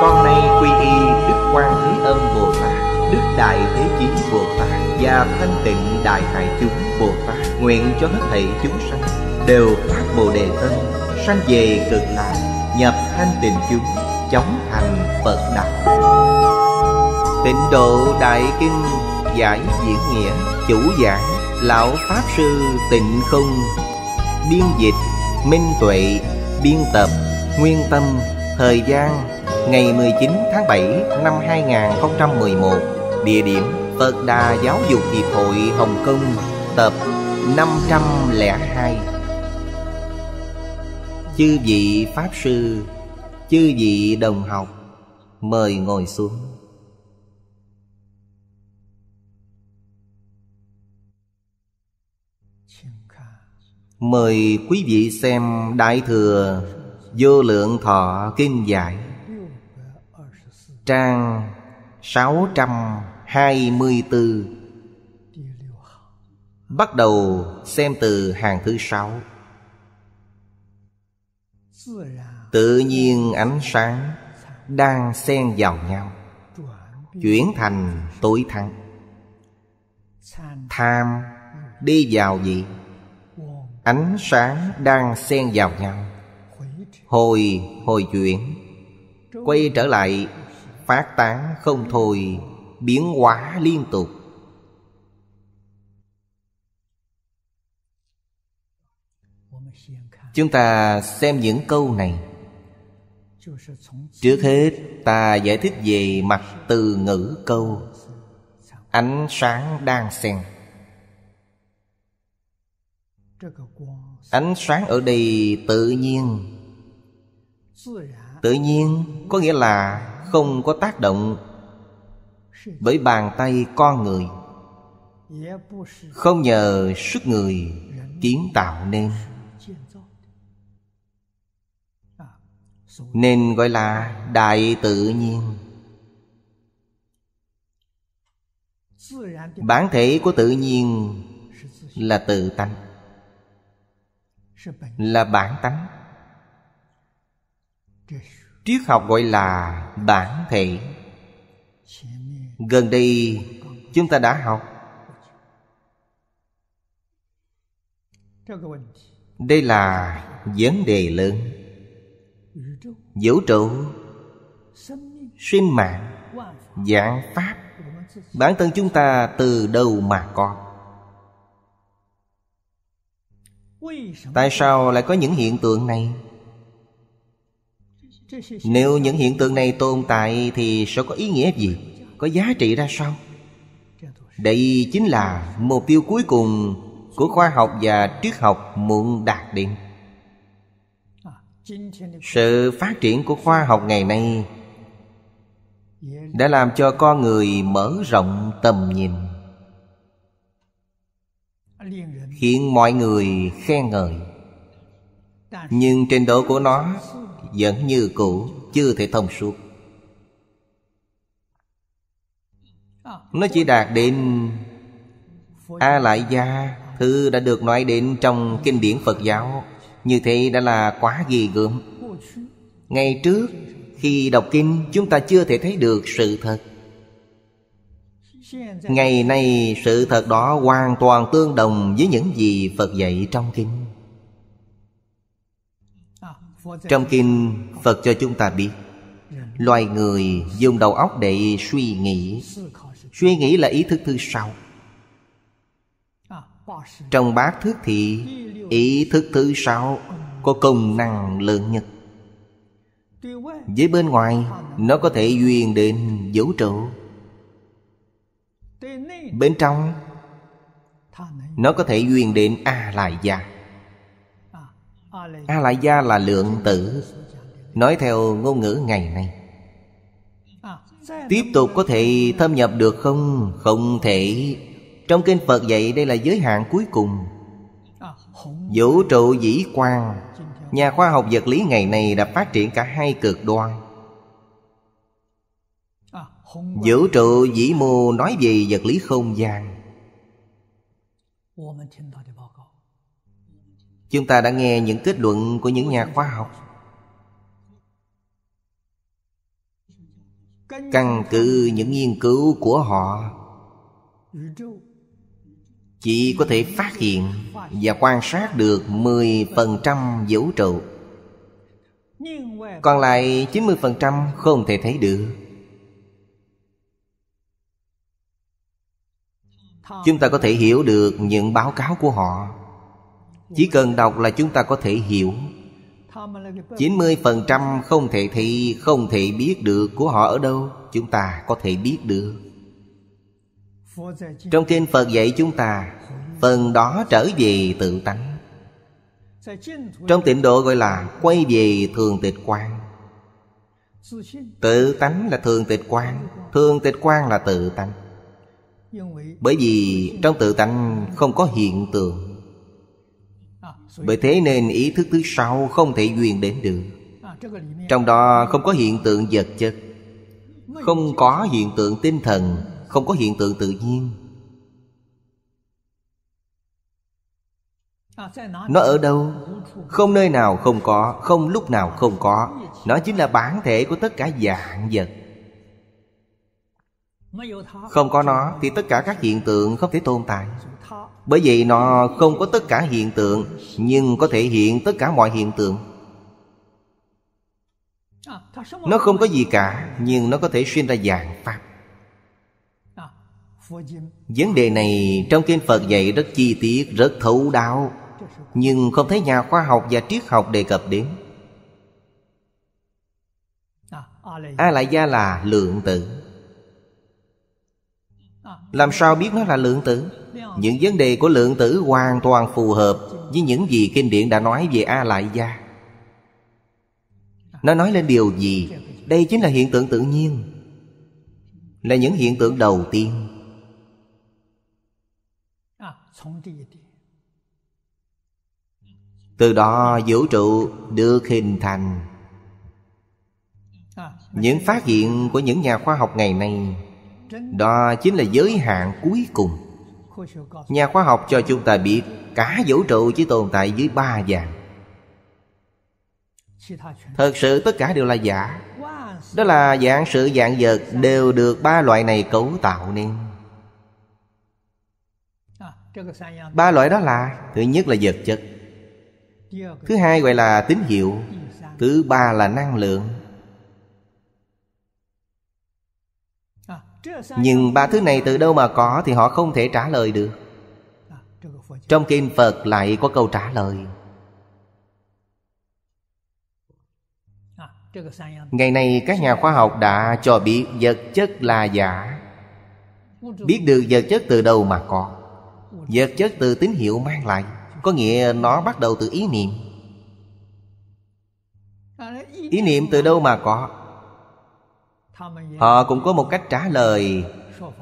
con nay quy y đức quan thế âm bồ tát đức đại thế chí bồ tát và thanh tịnh đại hải chúng bồ tát nguyện cho hết thảy chúng sanh đều phát bồ đề tâm sanh về cực lạc nhập thanh tịnh chúng chóng thành phật đạo tịnh độ đại kinh giải diễn nghĩa chủ giảng lão pháp sư tịnh không biên dịch minh tuệ biên tập nguyên tâm thời gian ngày 19 tháng 7 năm 2011, địa điểm Phật Đà Giáo dục Hiệp hội Hồng Kông, tập 502. Chư vị Pháp Sư, chư vị đồng học, mời ngồi xuống. Mời quý vị xem Đại Thừa Vô Lượng Thọ Kinh Giải Trang 624 Bắt đầu xem từ hàng thứ sáu Tự nhiên ánh sáng Đang xen vào nhau Chuyển thành tối thắng Tham đi vào gì? Ánh sáng đang xen vào nhau Hồi hồi chuyển Quay trở lại phát tán không thôi biến hóa liên tục chúng ta xem những câu này trước hết ta giải thích về mặt từ ngữ câu ánh sáng đang xen ánh sáng ở đây tự nhiên tự nhiên có nghĩa là không có tác động bởi bàn tay con người không nhờ sức người kiến tạo nên nên gọi là đại tự nhiên bản thể của tự nhiên là tự tánh là bản tánh triết học gọi là bản thể gần đây chúng ta đã học đây là vấn đề lớn vũ trụ sinh mạng dạng pháp bản thân chúng ta từ đâu mà có tại sao lại có những hiện tượng này nếu những hiện tượng này tồn tại Thì sẽ có ý nghĩa gì? Có giá trị ra sao? Đây chính là mục tiêu cuối cùng Của khoa học và triết học muộn đạt đến Sự phát triển của khoa học ngày nay Đã làm cho con người mở rộng tầm nhìn Khiến mọi người khen ngợi Nhưng trình độ của nó vẫn như cũ chưa thể thông suốt nó chỉ đạt đến a lại gia thứ đã được nói đến trong kinh điển phật giáo như thế đã là quá ghi gớm ngày trước khi đọc kinh chúng ta chưa thể thấy được sự thật ngày nay sự thật đó hoàn toàn tương đồng với những gì phật dạy trong kinh trong kinh Phật cho chúng ta biết Loài người dùng đầu óc để suy nghĩ Suy nghĩ là ý thức thứ sáu Trong bát thức thì Ý thức thứ sáu Có công năng lớn nhất Với bên ngoài Nó có thể duyên đến vũ trụ Bên trong Nó có thể duyên đến a lại già à a lại gia là lượng tử nói theo ngôn ngữ ngày nay tiếp tục có thể thâm nhập được không không thể trong kinh phật dạy đây là giới hạn cuối cùng vũ trụ dĩ quan nhà khoa học vật lý ngày nay đã phát triển cả hai cực đoan vũ trụ dĩ mô nói về vật lý không gian Chúng ta đã nghe những kết luận của những nhà khoa học Căn cứ những nghiên cứu của họ Chỉ có thể phát hiện và quan sát được 10% vũ trụ Còn lại 90% không thể thấy được Chúng ta có thể hiểu được những báo cáo của họ chỉ cần đọc là chúng ta có thể hiểu 90% không thể thì không thể biết được của họ ở đâu Chúng ta có thể biết được Trong kinh Phật dạy chúng ta Phần đó trở về tự tánh Trong tịnh độ gọi là quay về thường tịch quan Tự tánh là thường tịch quan Thường tịch quan là tự tánh Bởi vì trong tự tánh không có hiện tượng bởi thế nên ý thức thứ sau không thể duyên đến được Trong đó không có hiện tượng vật chất Không có hiện tượng tinh thần Không có hiện tượng tự nhiên Nó ở đâu? Không nơi nào không có Không lúc nào không có Nó chính là bản thể của tất cả dạng vật không có nó thì tất cả các hiện tượng không thể tồn tại Bởi vì nó không có tất cả hiện tượng Nhưng có thể hiện tất cả mọi hiện tượng Nó không có gì cả Nhưng nó có thể xuyên ra dạng Pháp Vấn đề này trong kinh Phật dạy rất chi tiết, rất thấu đáo Nhưng không thấy nhà khoa học và triết học đề cập đến A-lại-gia là lượng tử làm sao biết nó là lượng tử Những vấn đề của lượng tử hoàn toàn phù hợp Với những gì kinh điển đã nói về A Lại Gia Nó nói lên điều gì Đây chính là hiện tượng tự nhiên Là những hiện tượng đầu tiên Từ đó vũ trụ được hình thành Những phát hiện của những nhà khoa học ngày nay đó chính là giới hạn cuối cùng nhà khoa học cho chúng ta biết cả vũ trụ chỉ tồn tại dưới ba dạng thật sự tất cả đều là giả đó là dạng sự dạng vật đều được ba loại này cấu tạo nên ba loại đó là thứ nhất là vật chất thứ hai gọi là tín hiệu thứ ba là năng lượng nhưng ba thứ này từ đâu mà có thì họ không thể trả lời được trong kinh phật lại có câu trả lời ngày nay các nhà khoa học đã cho biết vật chất là giả biết được vật chất từ đâu mà có vật chất từ tín hiệu mang lại có nghĩa nó bắt đầu từ ý niệm ý niệm từ đâu mà có họ cũng có một cách trả lời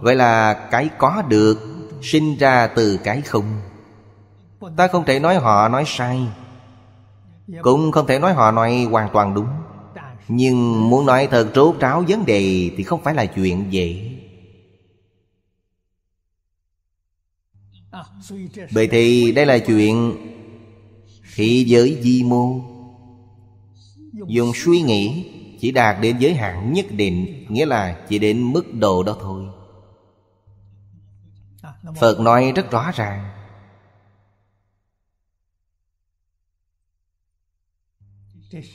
vậy là cái có được sinh ra từ cái không ta không thể nói họ nói sai cũng không thể nói họ nói hoàn toàn đúng nhưng muốn nói thật rốt ráo vấn đề thì không phải là chuyện dễ Vậy thì đây là chuyện Thị giới di mô Dùng suy nghĩ chỉ đạt đến giới hạn nhất định nghĩa là chỉ đến mức độ đó thôi phật nói rất rõ ràng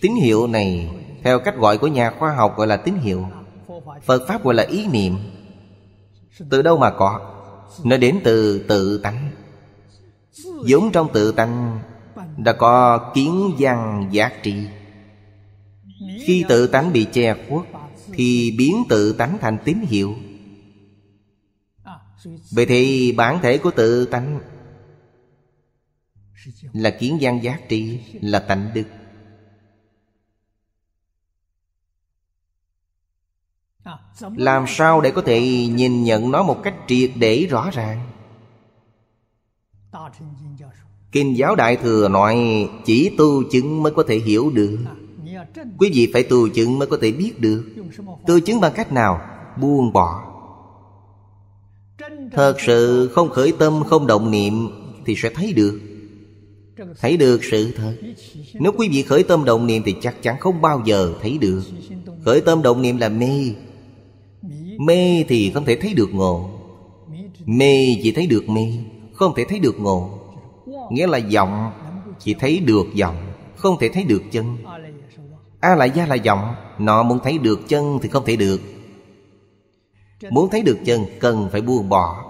tín hiệu này theo cách gọi của nhà khoa học gọi là tín hiệu phật pháp gọi là ý niệm từ đâu mà có nó đến từ tự tánh vốn trong tự tánh đã có kiến văn giá trị khi tự tánh bị che khuất Thì biến tự tánh thành tín hiệu Vậy thì bản thể của tự tánh Là kiến gian giá trị Là tánh đức Làm sao để có thể nhìn nhận nó một cách triệt để rõ ràng Kinh giáo Đại Thừa nói chỉ tu chứng mới có thể hiểu được Quý vị phải tu chứng mới có thể biết được Tu chứng bằng cách nào? Buông bỏ Thật sự không khởi tâm không động niệm Thì sẽ thấy được Thấy được sự thật Nếu quý vị khởi tâm động niệm Thì chắc chắn không bao giờ thấy được Khởi tâm động niệm là mê Mê thì không thể thấy được ngộ Mê chỉ thấy được mê Không thể thấy được ngộ Nghĩa là vọng Chỉ thấy được vọng Không thể thấy được chân A lại gia là giọng Nọ muốn thấy được chân thì không thể được Muốn thấy được chân cần phải buông bỏ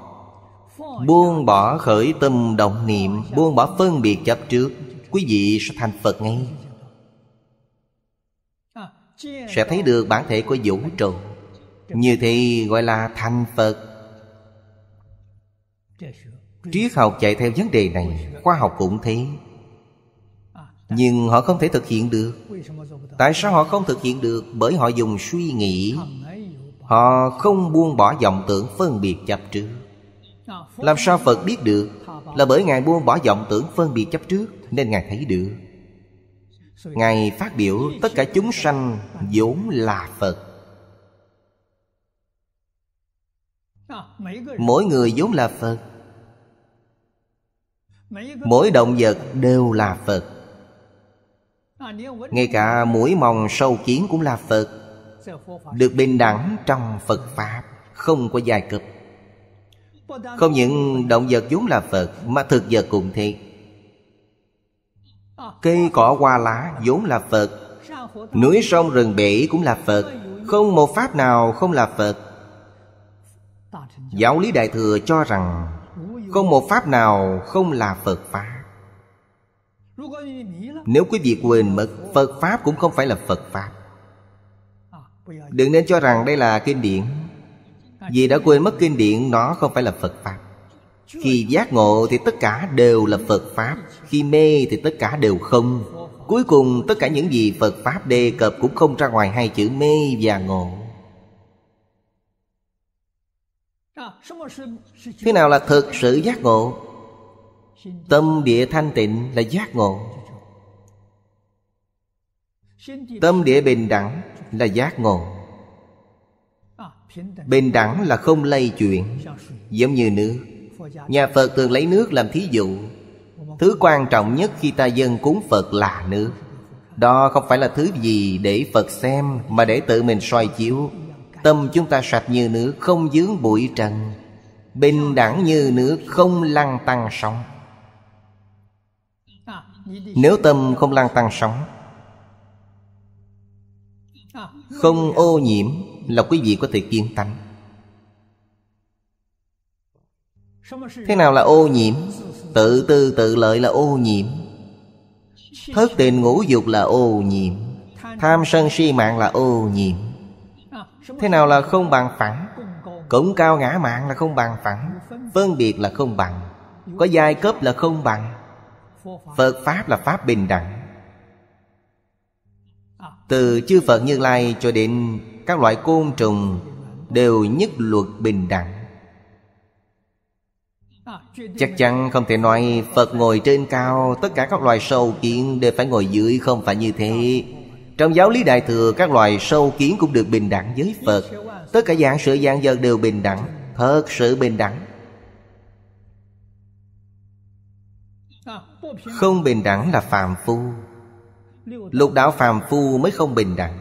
Buông bỏ khởi tâm động niệm Buông bỏ phân biệt chấp trước Quý vị sẽ thành Phật ngay Sẽ thấy được bản thể của vũ trụ Như thế gọi là thành Phật Triết học chạy theo vấn đề này Khoa học cũng thế nhưng họ không thể thực hiện được tại sao họ không thực hiện được bởi họ dùng suy nghĩ họ không buông bỏ vọng tưởng phân biệt chấp trước làm sao phật biết được là bởi ngài buông bỏ vọng tưởng phân biệt chấp trước nên ngài thấy được ngài phát biểu tất cả chúng sanh vốn là phật mỗi người vốn là phật mỗi động vật đều là phật ngay cả mũi mòng sâu kiến cũng là phật được bình đẳng trong phật pháp không có giai cấp không những động vật vốn là phật mà thực vật cùng thế cây cỏ hoa lá vốn là phật núi sông rừng bể cũng là phật không một pháp nào không là phật giáo lý đại thừa cho rằng không một pháp nào không là phật pháp nếu quý vị quên mất Phật Pháp cũng không phải là Phật Pháp Đừng nên cho rằng đây là kinh điển Vì đã quên mất kinh điển Nó không phải là Phật Pháp Khi giác ngộ thì tất cả đều là Phật Pháp Khi mê thì tất cả đều không Cuối cùng tất cả những gì Phật Pháp đề cập Cũng không ra ngoài hai chữ mê và ngộ Thế nào là thực sự giác ngộ Tâm địa thanh tịnh là giác ngộ tâm địa bình đẳng là giác ngộ bình đẳng là không lay chuyển giống như nước nhà phật thường lấy nước làm thí dụ thứ quan trọng nhất khi ta dân cúng phật là nước đó không phải là thứ gì để phật xem mà để tự mình soi chiếu tâm chúng ta sạch như nước không dướng bụi trần bình đẳng như nước không lăng tăng sóng nếu tâm không lăng tăng sóng không ô nhiễm là quý vị có thể kiên tâm. Thế nào là ô nhiễm? Tự tư tự lợi là ô nhiễm Thất tình ngũ dục là ô nhiễm Tham sân si mạng là ô nhiễm Thế nào là không bằng phẳng? Cũng cao ngã mạng là không bằng phẳng Phân biệt là không bằng Có giai cấp là không bằng Phật Pháp là Pháp bình đẳng từ chư Phật Như Lai cho đến các loại côn trùng Đều nhất luật bình đẳng Chắc chắn không thể nói Phật ngồi trên cao Tất cả các loài sâu kiến đều phải ngồi dưới Không phải như thế Trong giáo lý Đại Thừa Các loài sâu kiến cũng được bình đẳng với Phật Tất cả dạng sự gian dân đều bình đẳng Thật sự bình đẳng Không bình đẳng là phàm phu lục đạo phàm phu mới không bình đẳng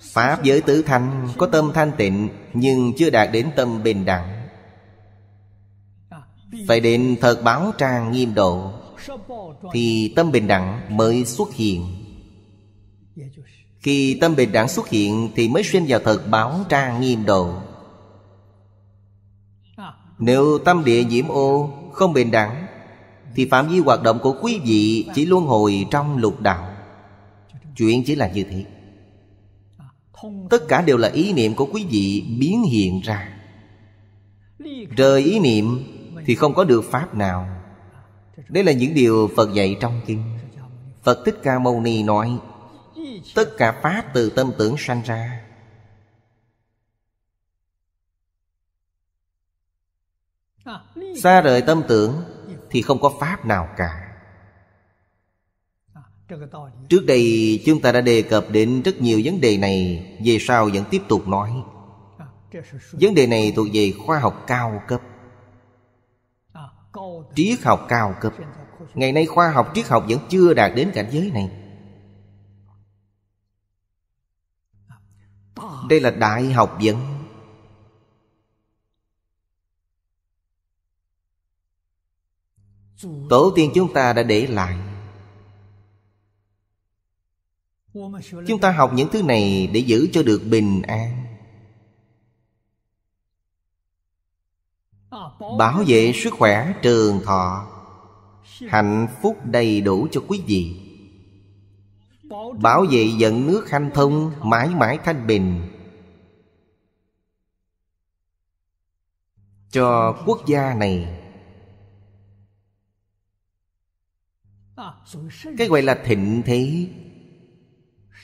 Pháp giới tứ thanh có tâm thanh tịnh Nhưng chưa đạt đến tâm bình đẳng Phải đến thật báo trang nghiêm độ Thì tâm bình đẳng mới xuất hiện Khi tâm bình đẳng xuất hiện Thì mới xuyên vào thật báo trang nghiêm độ Nếu tâm địa nhiễm ô không bình đẳng thì phạm vi hoạt động của quý vị Chỉ luân hồi trong lục đạo Chuyện chỉ là như thế Tất cả đều là ý niệm của quý vị biến hiện ra Rời ý niệm thì không có được pháp nào Đây là những điều Phật dạy trong kinh Phật Thích Ca Mâu Ni nói Tất cả pháp từ tâm tưởng sanh ra Xa rời tâm tưởng thì không có pháp nào cả trước đây chúng ta đã đề cập đến rất nhiều vấn đề này về sau vẫn tiếp tục nói vấn đề này thuộc về khoa học cao cấp triết học cao cấp ngày nay khoa học triết học vẫn chưa đạt đến cảnh giới này đây là đại học vấn Tổ tiên chúng ta đã để lại Chúng ta học những thứ này để giữ cho được bình an Bảo vệ sức khỏe trường thọ Hạnh phúc đầy đủ cho quý vị Bảo vệ dẫn nước hanh thông Mãi mãi thanh bình Cho quốc gia này Cái gọi là thịnh thế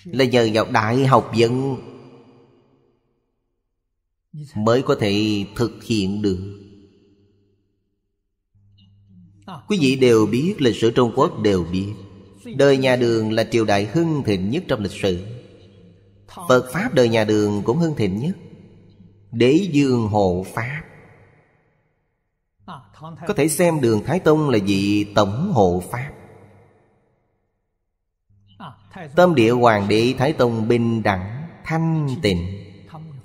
Là nhờ vào đại học dân Mới có thể thực hiện được Quý vị đều biết lịch sử Trung Quốc đều biết Đời nhà đường là triều đại hưng thịnh nhất trong lịch sử Phật Pháp đời nhà đường cũng hưng thịnh nhất Đế dương hộ Pháp Có thể xem đường Thái Tông là vị tổng hộ Pháp Tâm địa Hoàng đế Thái Tông bình đẳng Thanh tịnh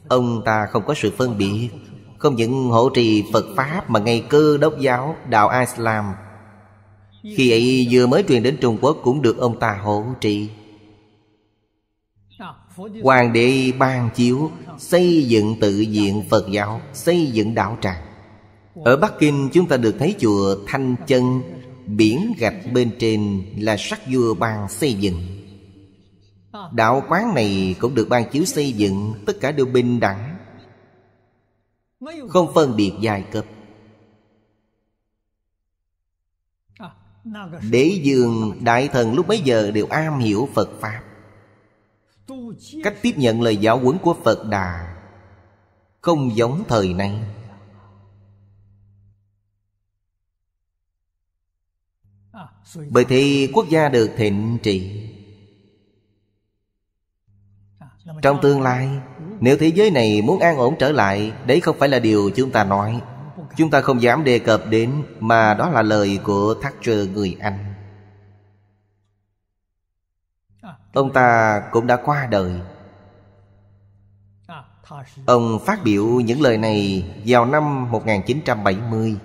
Ông ta không có sự phân biệt Không những hộ trì Phật Pháp Mà ngay cơ đốc giáo đạo Islam Khi ấy vừa mới truyền đến Trung Quốc Cũng được ông ta hộ trì Hoàng đế ban chiếu Xây dựng tự diện Phật giáo Xây dựng đạo tràng Ở Bắc Kinh chúng ta được thấy chùa Thanh Chân Biển gạch bên trên là sắc vua ban xây dựng Ờ. Đạo quán này cũng được ban chiếu xây dựng Tất cả đều bình đẳng Không phân biệt giai cấp ờ, Đế dương đại thần lúc bấy giờ đều am hiểu Phật Pháp Cách tiếp nhận lời giáo huấn của Phật Đà Không giống thời nay ờ, Bởi thì quốc gia được thịnh trị Trong tương lai Nếu thế giới này muốn an ổn trở lại Đấy không phải là điều chúng ta nói Chúng ta không dám đề cập đến Mà đó là lời của Thatcher người Anh Ông ta cũng đã qua đời Ông phát biểu những lời này vào năm 1970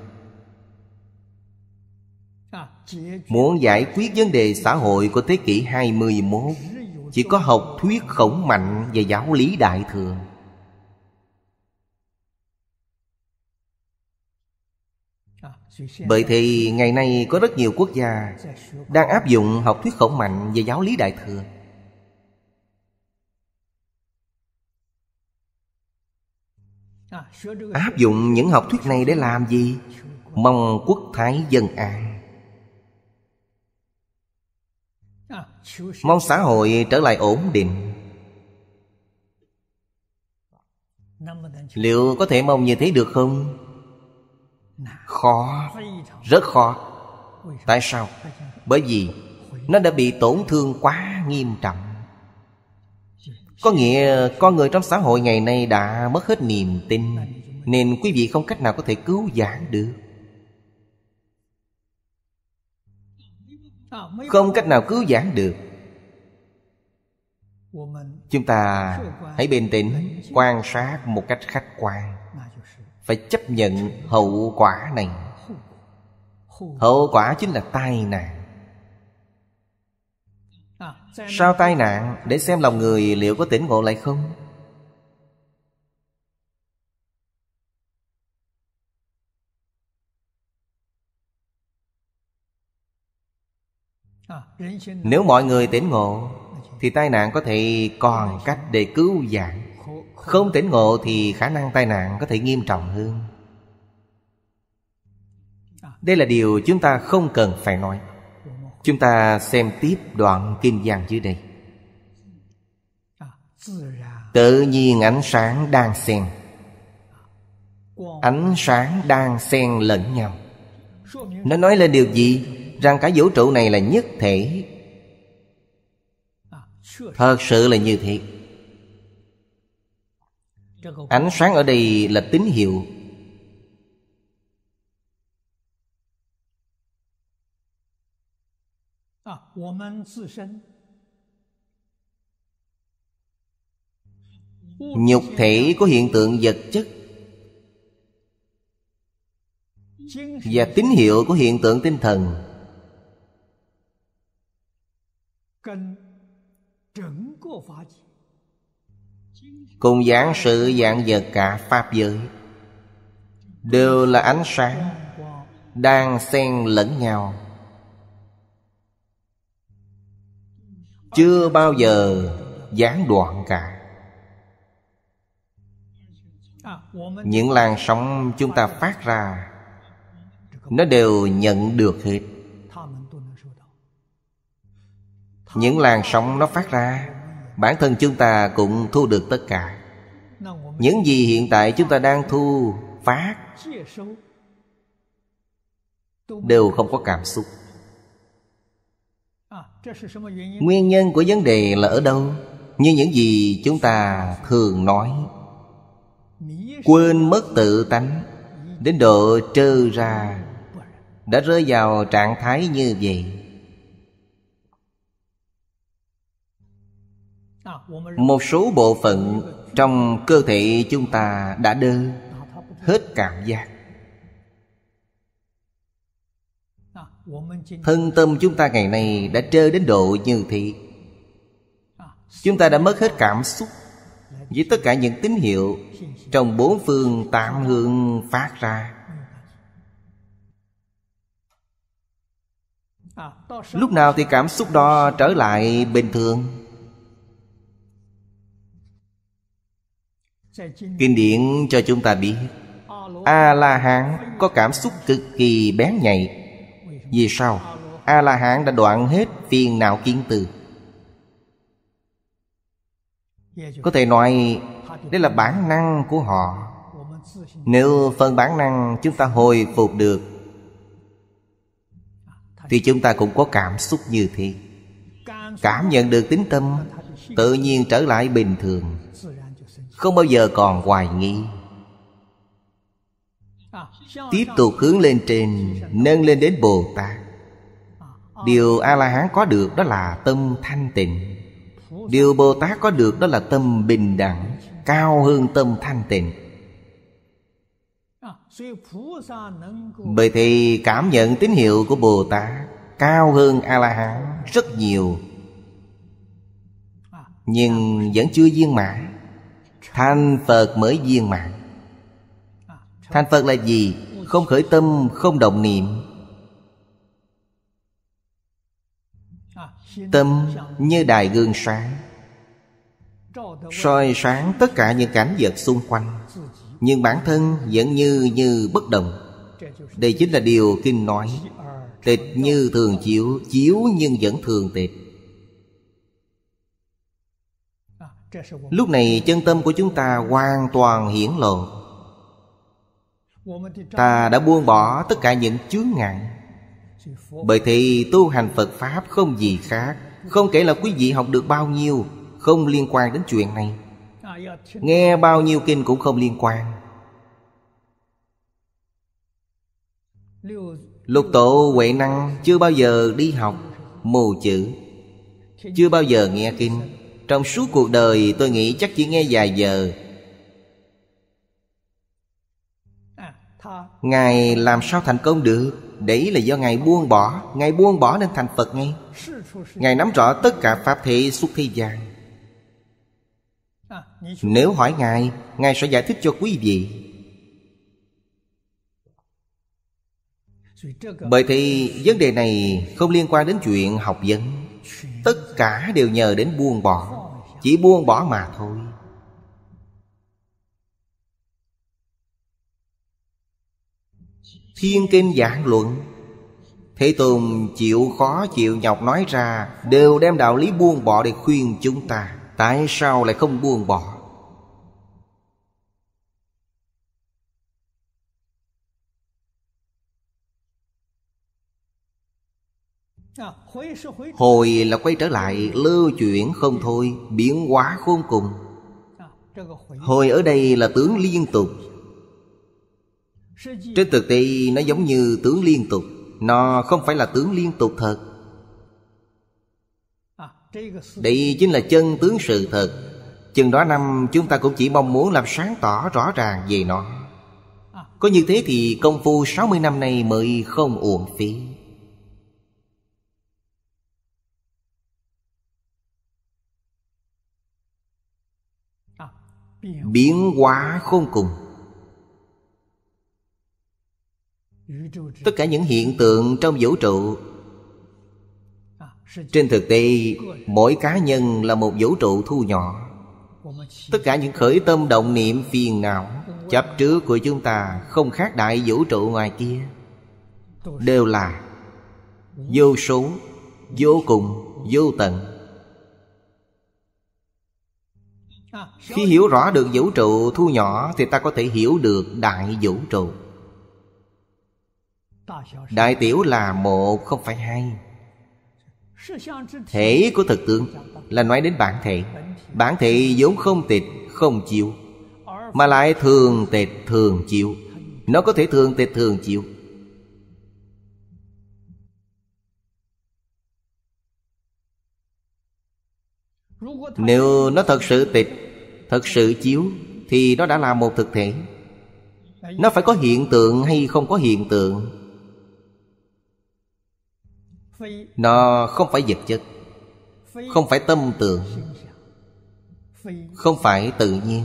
Muốn giải quyết vấn đề xã hội của thế kỷ 21 chỉ có học thuyết khổng mạnh và giáo lý đại thừa bởi thì ngày nay có rất nhiều quốc gia đang áp dụng học thuyết khổng mạnh và giáo lý đại thừa áp dụng những học thuyết này để làm gì mong quốc thái dân an mong xã hội trở lại ổn định liệu có thể mong như thế được không khó rất khó tại sao bởi vì nó đã bị tổn thương quá nghiêm trọng có nghĩa con người trong xã hội ngày nay đã mất hết niềm tin nên quý vị không cách nào có thể cứu giảng được không cách nào cứu giảng được chúng ta hãy bình tĩnh quan sát một cách khách quan phải chấp nhận hậu quả này hậu quả chính là tai nạn sau tai nạn để xem lòng người liệu có tỉnh ngộ lại không Nếu mọi người tỉnh ngộ Thì tai nạn có thể còn cách để cứu vãn Không tỉnh ngộ thì khả năng tai nạn có thể nghiêm trọng hơn Đây là điều chúng ta không cần phải nói Chúng ta xem tiếp đoạn kim giang dưới đây Tự nhiên ánh sáng đang xen Ánh sáng đang xen lẫn nhau Nó nói lên điều gì? rằng cả vũ trụ này là nhất thể thật sự là như thế ánh sáng ở đây là tín hiệu nhục thể có hiện tượng vật chất và tín hiệu của hiện tượng tinh thần cùng giảng sự dạng vật cả pháp giới đều là ánh sáng đang xen lẫn nhau chưa bao giờ gián đoạn cả những làn sóng chúng ta phát ra nó đều nhận được hết những làn sóng nó phát ra bản thân chúng ta cũng thu được tất cả những gì hiện tại chúng ta đang thu phát đều không có cảm xúc nguyên nhân của vấn đề là ở đâu như những gì chúng ta thường nói quên mất tự tánh đến độ trơ ra đã rơi vào trạng thái như vậy một số bộ phận trong cơ thể chúng ta đã đơ hết cảm giác thân tâm chúng ta ngày nay đã trơ đến độ như thị chúng ta đã mất hết cảm xúc với tất cả những tín hiệu trong bốn phương tạm hương phát ra lúc nào thì cảm xúc đó trở lại bình thường kinh điển cho chúng ta biết a la hán có cảm xúc cực kỳ bén nhạy vì sao a la hán đã đoạn hết phiền não kiến từ có thể nói đây là bản năng của họ nếu phân bản năng chúng ta hồi phục được thì chúng ta cũng có cảm xúc như thế cảm nhận được tính tâm tự nhiên trở lại bình thường không bao giờ còn hoài nghi Tiếp tục hướng lên trên Nâng lên đến Bồ Tát Điều A-la-hán có được đó là tâm thanh tịnh Điều Bồ Tát có được đó là tâm bình đẳng Cao hơn tâm thanh tịnh Bởi thì cảm nhận tín hiệu của Bồ Tát Cao hơn A-la-hán rất nhiều Nhưng vẫn chưa viên mãn thành phật mới viên mãn thành phật là gì không khởi tâm không động niệm tâm như đài gương sáng soi sáng tất cả những cảnh vật xung quanh nhưng bản thân vẫn như như bất động đây chính là điều kinh nói tịch như thường chiếu chiếu nhưng vẫn thường tịch lúc này chân tâm của chúng ta hoàn toàn hiển lộ ta đã buông bỏ tất cả những chướng ngại bởi thì tu hành phật pháp không gì khác không kể là quý vị học được bao nhiêu không liên quan đến chuyện này nghe bao nhiêu kinh cũng không liên quan lục tổ huệ năng chưa bao giờ đi học mù chữ chưa bao giờ nghe kinh trong suốt cuộc đời tôi nghĩ chắc chỉ nghe vài giờ Ngài làm sao thành công được Đấy là do Ngài buông bỏ Ngài buông bỏ nên thành Phật ngay Ngài nắm rõ tất cả Pháp thị xuất thế gian Nếu hỏi Ngài Ngài sẽ giải thích cho quý vị Bởi thì vấn đề này không liên quan đến chuyện học vấn Tất cả đều nhờ đến buông bỏ chỉ buông bỏ mà thôi thiên kinh giảng luận thế tôn chịu khó chịu nhọc nói ra đều đem đạo lý buông bỏ để khuyên chúng ta tại sao lại không buông bỏ Hồi là quay trở lại lưu chuyển không thôi Biến hóa khôn cùng Hồi ở đây là tướng liên tục Trên thực tế nó giống như tướng liên tục Nó không phải là tướng liên tục thật Đây chính là chân tướng sự thật Chừng đó năm chúng ta cũng chỉ mong muốn làm sáng tỏ rõ ràng về nó Có như thế thì công phu 60 năm nay mới không uổng phí biến hóa khôn cùng tất cả những hiện tượng trong vũ trụ à, trên thực tế mỗi cá nhân là một vũ trụ thu nhỏ tất cả những khởi tâm động niệm phiền não chấp trước của chúng ta không khác đại vũ trụ ngoài kia đều là vô số vô cùng vô tận Khi hiểu rõ được vũ trụ thu nhỏ Thì ta có thể hiểu được đại vũ trụ Đại tiểu là một không phải hai Thể của thực tướng là nói đến bản thể Bản thể vốn không tịch, không chịu Mà lại thường tịch, thường chịu Nó có thể thường tịch, thường chịu Nếu nó thật sự tịch thật sự chiếu thì nó đã là một thực thể nó phải có hiện tượng hay không có hiện tượng nó không phải vật chất không phải tâm tưởng, không phải tự nhiên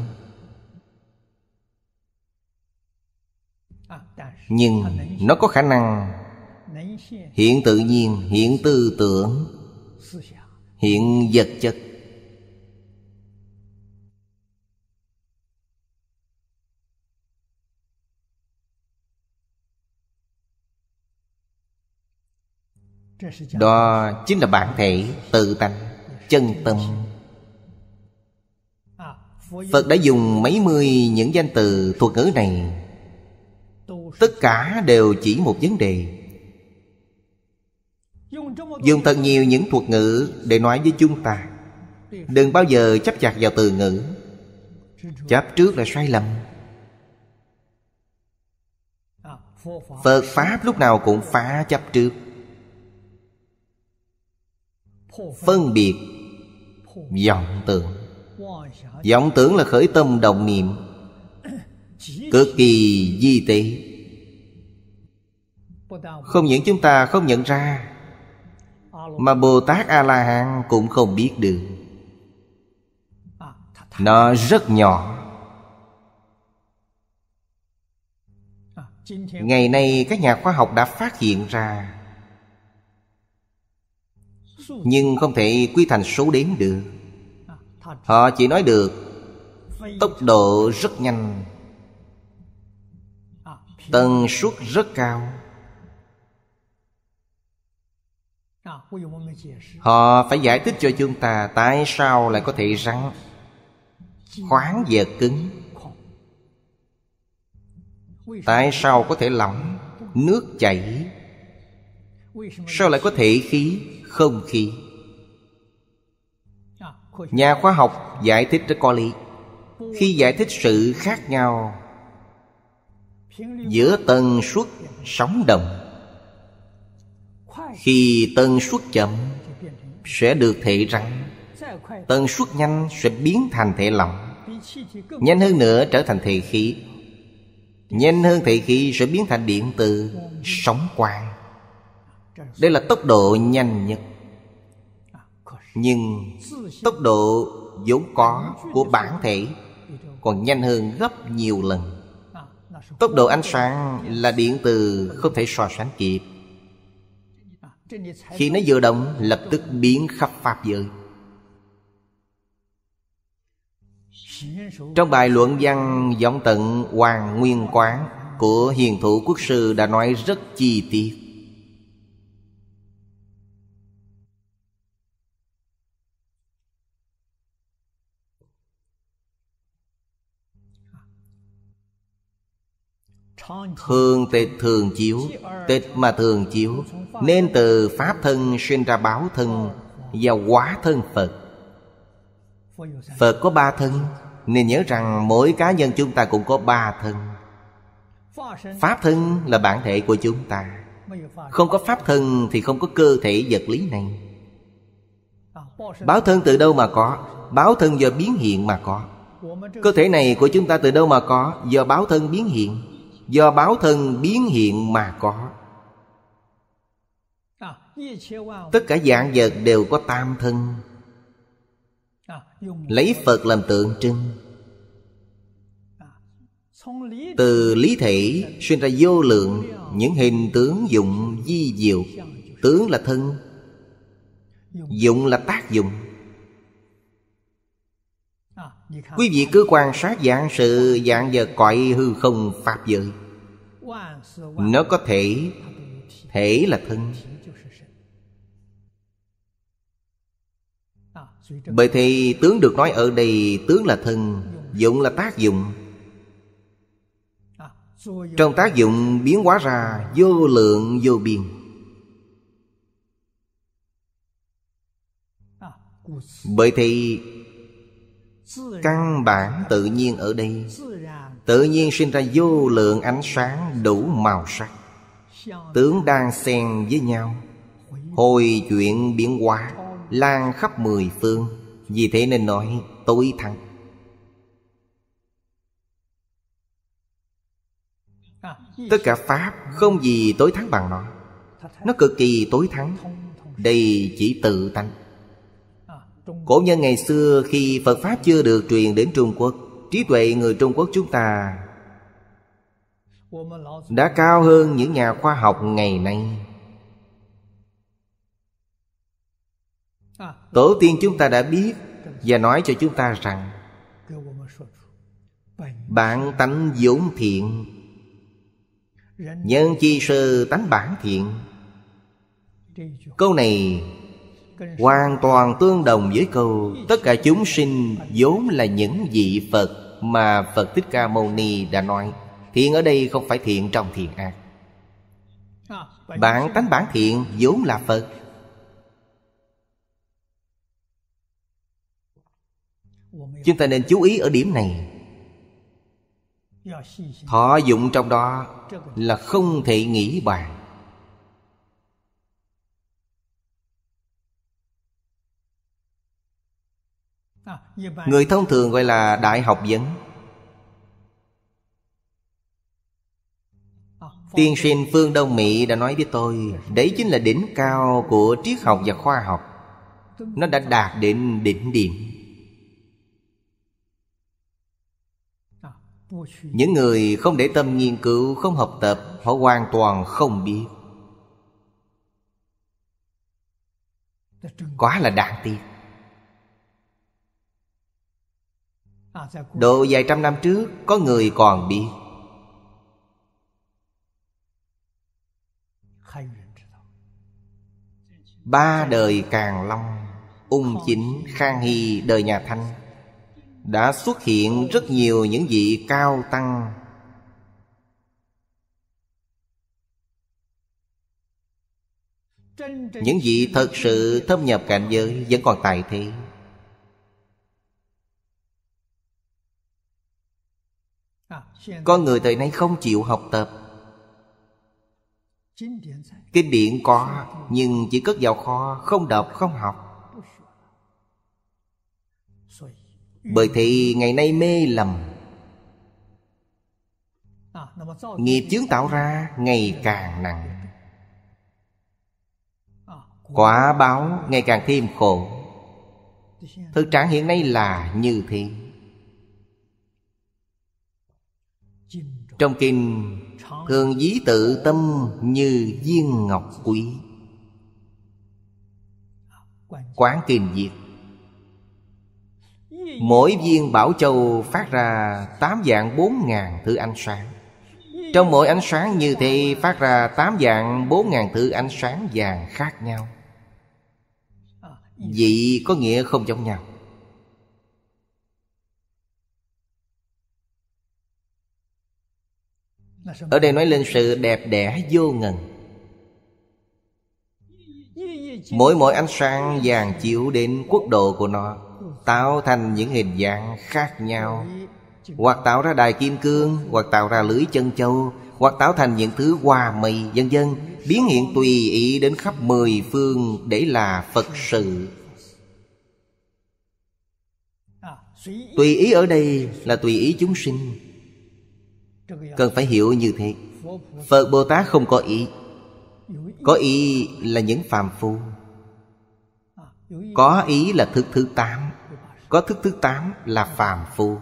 nhưng nó có khả năng hiện tự nhiên hiện tư tưởng hiện vật chất đó chính là bản thể tự tánh chân tâm phật đã dùng mấy mươi những danh từ thuật ngữ này tất cả đều chỉ một vấn đề dùng thật nhiều những thuật ngữ để nói với chúng ta đừng bao giờ chấp chặt vào từ ngữ chấp trước là sai lầm phật pháp lúc nào cũng phá chấp trước phân biệt vọng tưởng vọng tưởng là khởi tâm đồng niệm cực kỳ di tế không những chúng ta không nhận ra mà bồ tát a la hán cũng không biết được à, nó rất nhỏ à, ngày nay các nhà khoa học đã phát hiện ra nhưng không thể quy thành số đếm được họ chỉ nói được tốc độ rất nhanh tần suất rất cao họ phải giải thích cho chúng ta tại sao lại có thể rắn khoáng và cứng tại sao có thể lỏng nước chảy sao lại có thể khí không khí nhà khoa học giải thích rất có lý khi giải thích sự khác nhau giữa tần suất sóng động khi tần suất chậm sẽ được thể rắn tần suất nhanh sẽ biến thành thể lỏng nhanh hơn nữa trở thành thể khí nhanh hơn thể khí sẽ biến thành điện từ sóng quang đây là tốc độ nhanh nhất Nhưng tốc độ vốn có của bản thể Còn nhanh hơn gấp nhiều lần Tốc độ ánh sáng là điện từ không thể so sánh kịp Khi nó vừa động lập tức biến khắp Pháp giới Trong bài luận văn Giọng tận Hoàng Nguyên Quán Của Hiền Thủ Quốc Sư đã nói rất chi tiết Thường tịch thường chiếu Tịch mà thường chiếu Nên từ Pháp thân sinh ra báo thân Và quá thân Phật Phật có ba thân Nên nhớ rằng mỗi cá nhân chúng ta cũng có ba thân Pháp thân là bản thể của chúng ta Không có pháp thân thì không có cơ thể vật lý này Báo thân từ đâu mà có Báo thân do biến hiện mà có Cơ thể này của chúng ta từ đâu mà có Do báo thân biến hiện do báo thân biến hiện mà có à, tất cả dạng vật đều có tam thân à, lấy phật làm tượng trưng à, từ lý thể sinh ra vô lượng những hình tướng dụng di diệu tướng là thân dụng là tác dụng Quý vị cứ quan sát dạng sự dạng vật cõi hư không Pháp giới Nó có thể Thể là thân Bởi thì tướng được nói ở đây Tướng là thân Dụng là tác dụng Trong tác dụng biến hóa ra Vô lượng vô biên Bởi thì căn bản tự nhiên ở đây tự nhiên sinh ra vô lượng ánh sáng đủ màu sắc tướng đang xen với nhau hồi chuyện biến hóa lan khắp mười phương vì thế nên nói tối thắng tất cả pháp không gì tối thắng bằng nó nó cực kỳ tối thắng đây chỉ tự tánh Cổ nhân ngày xưa khi Phật Pháp chưa được truyền đến Trung Quốc Trí tuệ người Trung Quốc chúng ta Đã cao hơn những nhà khoa học ngày nay à. Tổ tiên chúng ta đã biết Và nói cho chúng ta rằng Bản tánh vốn thiện Nhân chi sơ tánh bản thiện Câu này hoàn toàn tương đồng với câu tất cả chúng sinh vốn là những vị phật mà phật thích ca mâu ni đã nói thiện ở đây không phải thiện trong thiện ác bản tánh bản thiện vốn là phật chúng ta nên chú ý ở điểm này thọ dụng trong đó là không thể nghĩ bàn người thông thường gọi là đại học vấn tiên sinh phương đông mỹ đã nói với tôi đấy chính là đỉnh cao của triết học và khoa học nó đã đạt đến đỉnh điểm những người không để tâm nghiên cứu không học tập họ hoàn toàn không biết quá là đáng tiếc Độ vài trăm năm trước Có người còn biết Ba đời Càng Long Ung Chính Khang Hy đời nhà Thanh Đã xuất hiện rất nhiều những vị cao tăng Những vị thật sự thâm nhập cảnh giới Vẫn còn tại thế Con người thời nay không chịu học tập Kinh điển có Nhưng chỉ cất vào kho Không đọc không học Bởi thì ngày nay mê lầm Nghiệp chướng tạo ra ngày càng nặng Quả báo ngày càng thêm khổ Thực trạng hiện nay là như thế Trong kinh Thường dí tự tâm như viên ngọc quý Quán kinh diệt Mỗi viên bảo châu phát ra tám dạng bốn ngàn thứ ánh sáng Trong mỗi ánh sáng như thế phát ra tám dạng bốn ngàn thứ ánh sáng vàng khác nhau vị có nghĩa không giống nhau Ở đây nói lên sự đẹp đẽ vô ngần Mỗi mỗi ánh sáng vàng chiếu đến quốc độ của nó Tạo thành những hình dạng khác nhau Hoặc tạo ra đài kim cương Hoặc tạo ra lưới chân châu Hoặc tạo thành những thứ hoa mì vân dân Biến hiện tùy ý đến khắp mười phương Để là Phật sự Tùy ý ở đây là tùy ý chúng sinh cần phải hiểu như thế phật bồ tát không có ý có ý là những phàm phu có ý là thức thứ tám có thức thứ tám là phàm phu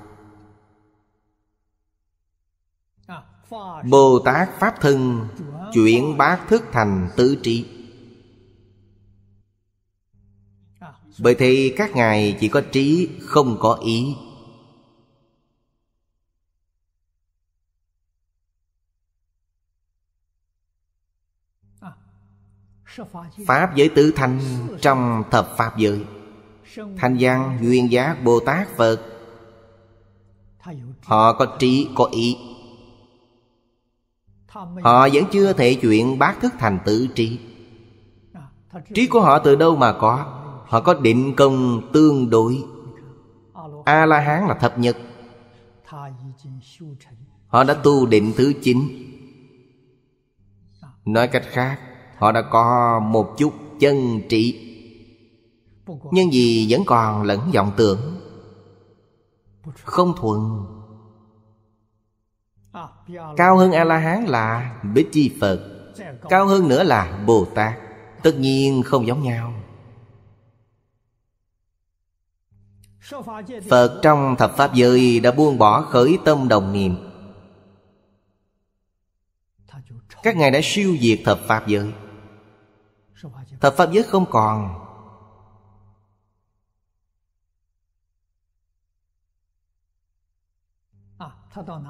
bồ tát pháp thân chuyển bát thức thành tứ trí bởi thế các ngài chỉ có trí không có ý Pháp giới tứ thanh trong thập Pháp giới Thanh văn, duyên giá Bồ Tát, Phật Họ có trí, có ý Họ vẫn chưa thể chuyện bác thức thành tự trí Trí của họ từ đâu mà có Họ có định công tương đối A-la-hán là thập nhật Họ đã tu định thứ chín Nói cách khác họ đã có một chút chân trị nhưng vì vẫn còn lẫn vọng tưởng không thuận cao hơn a la hán là bích chi phật cao hơn nữa là bồ tát tất nhiên không giống nhau phật trong thập pháp giới đã buông bỏ khởi tâm đồng niệm các ngài đã siêu diệt thập pháp giới Thập pháp giới không còn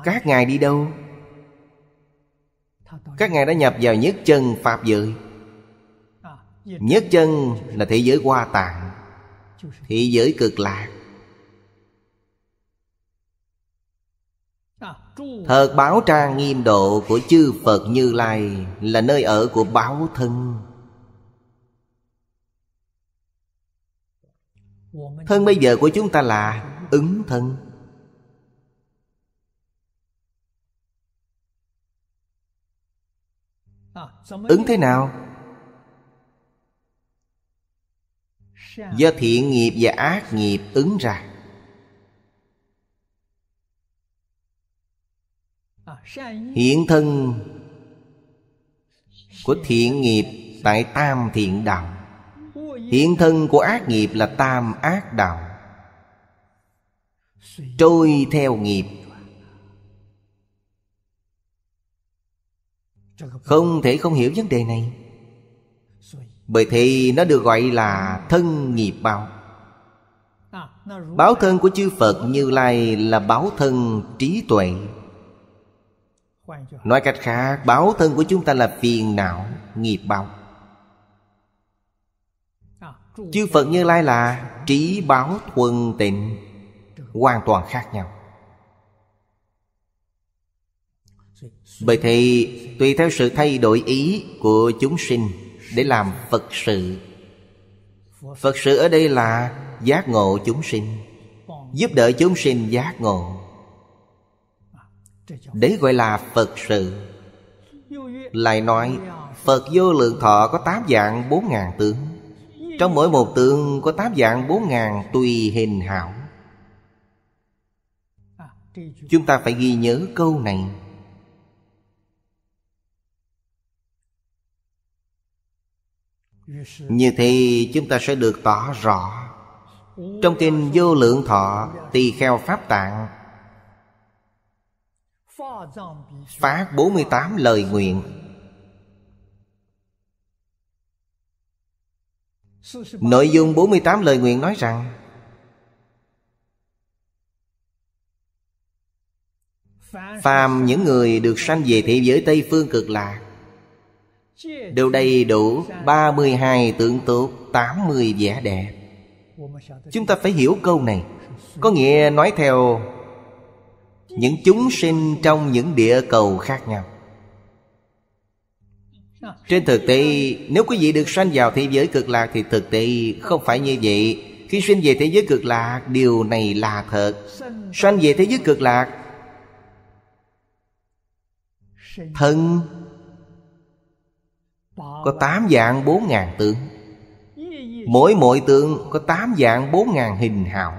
Các ngài đi đâu Các ngài đã nhập vào nhất chân Pháp giới Nhất chân là thế giới hoa tạng Thế giới cực lạc Thật báo trang nghiêm độ của chư Phật Như Lai Là nơi ở của báo thân Thân bây giờ của chúng ta là ứng thân Ứng thế nào? Do thiện nghiệp và ác nghiệp ứng ra Hiện thân của thiện nghiệp tại tam thiện đạo Hiện thân của ác nghiệp là tam ác đạo Trôi theo nghiệp Không thể không hiểu vấn đề này Bởi thì nó được gọi là thân nghiệp bao. Báo thân của chư Phật Như Lai là báo thân trí tuệ Nói cách khác Báo thân của chúng ta là phiền não Nghiệp bao. Chư Phật Như Lai là trí báo thuần tịnh Hoàn toàn khác nhau Bởi thì tùy theo sự thay đổi ý của chúng sinh Để làm Phật sự Phật sự ở đây là giác ngộ chúng sinh Giúp đỡ chúng sinh giác ngộ Đấy gọi là Phật sự Lại nói Phật vô lượng thọ có tám dạng bốn ngàn tướng trong mỗi một tượng có tám dạng bốn ngàn tùy hình hảo Chúng ta phải ghi nhớ câu này Như thế chúng ta sẽ được tỏ rõ Trong kinh vô lượng thọ tỳ kheo pháp tạng Phát 48 lời nguyện Nội dung 48 lời nguyện nói rằng Phàm những người được sanh về thế giới Tây Phương cực lạc Đều đầy đủ 32 tượng tốt 80 vẻ đẹp Chúng ta phải hiểu câu này Có nghĩa nói theo Những chúng sinh trong những địa cầu khác nhau trên thực tế Nếu quý vị được sanh vào thế giới cực lạc Thì thực tế không phải như vậy Khi sinh về thế giới cực lạc Điều này là thật Sanh về thế giới cực lạc Thân Có tám dạng bốn ngàn tướng Mỗi mỗi tượng có tám dạng bốn ngàn hình hảo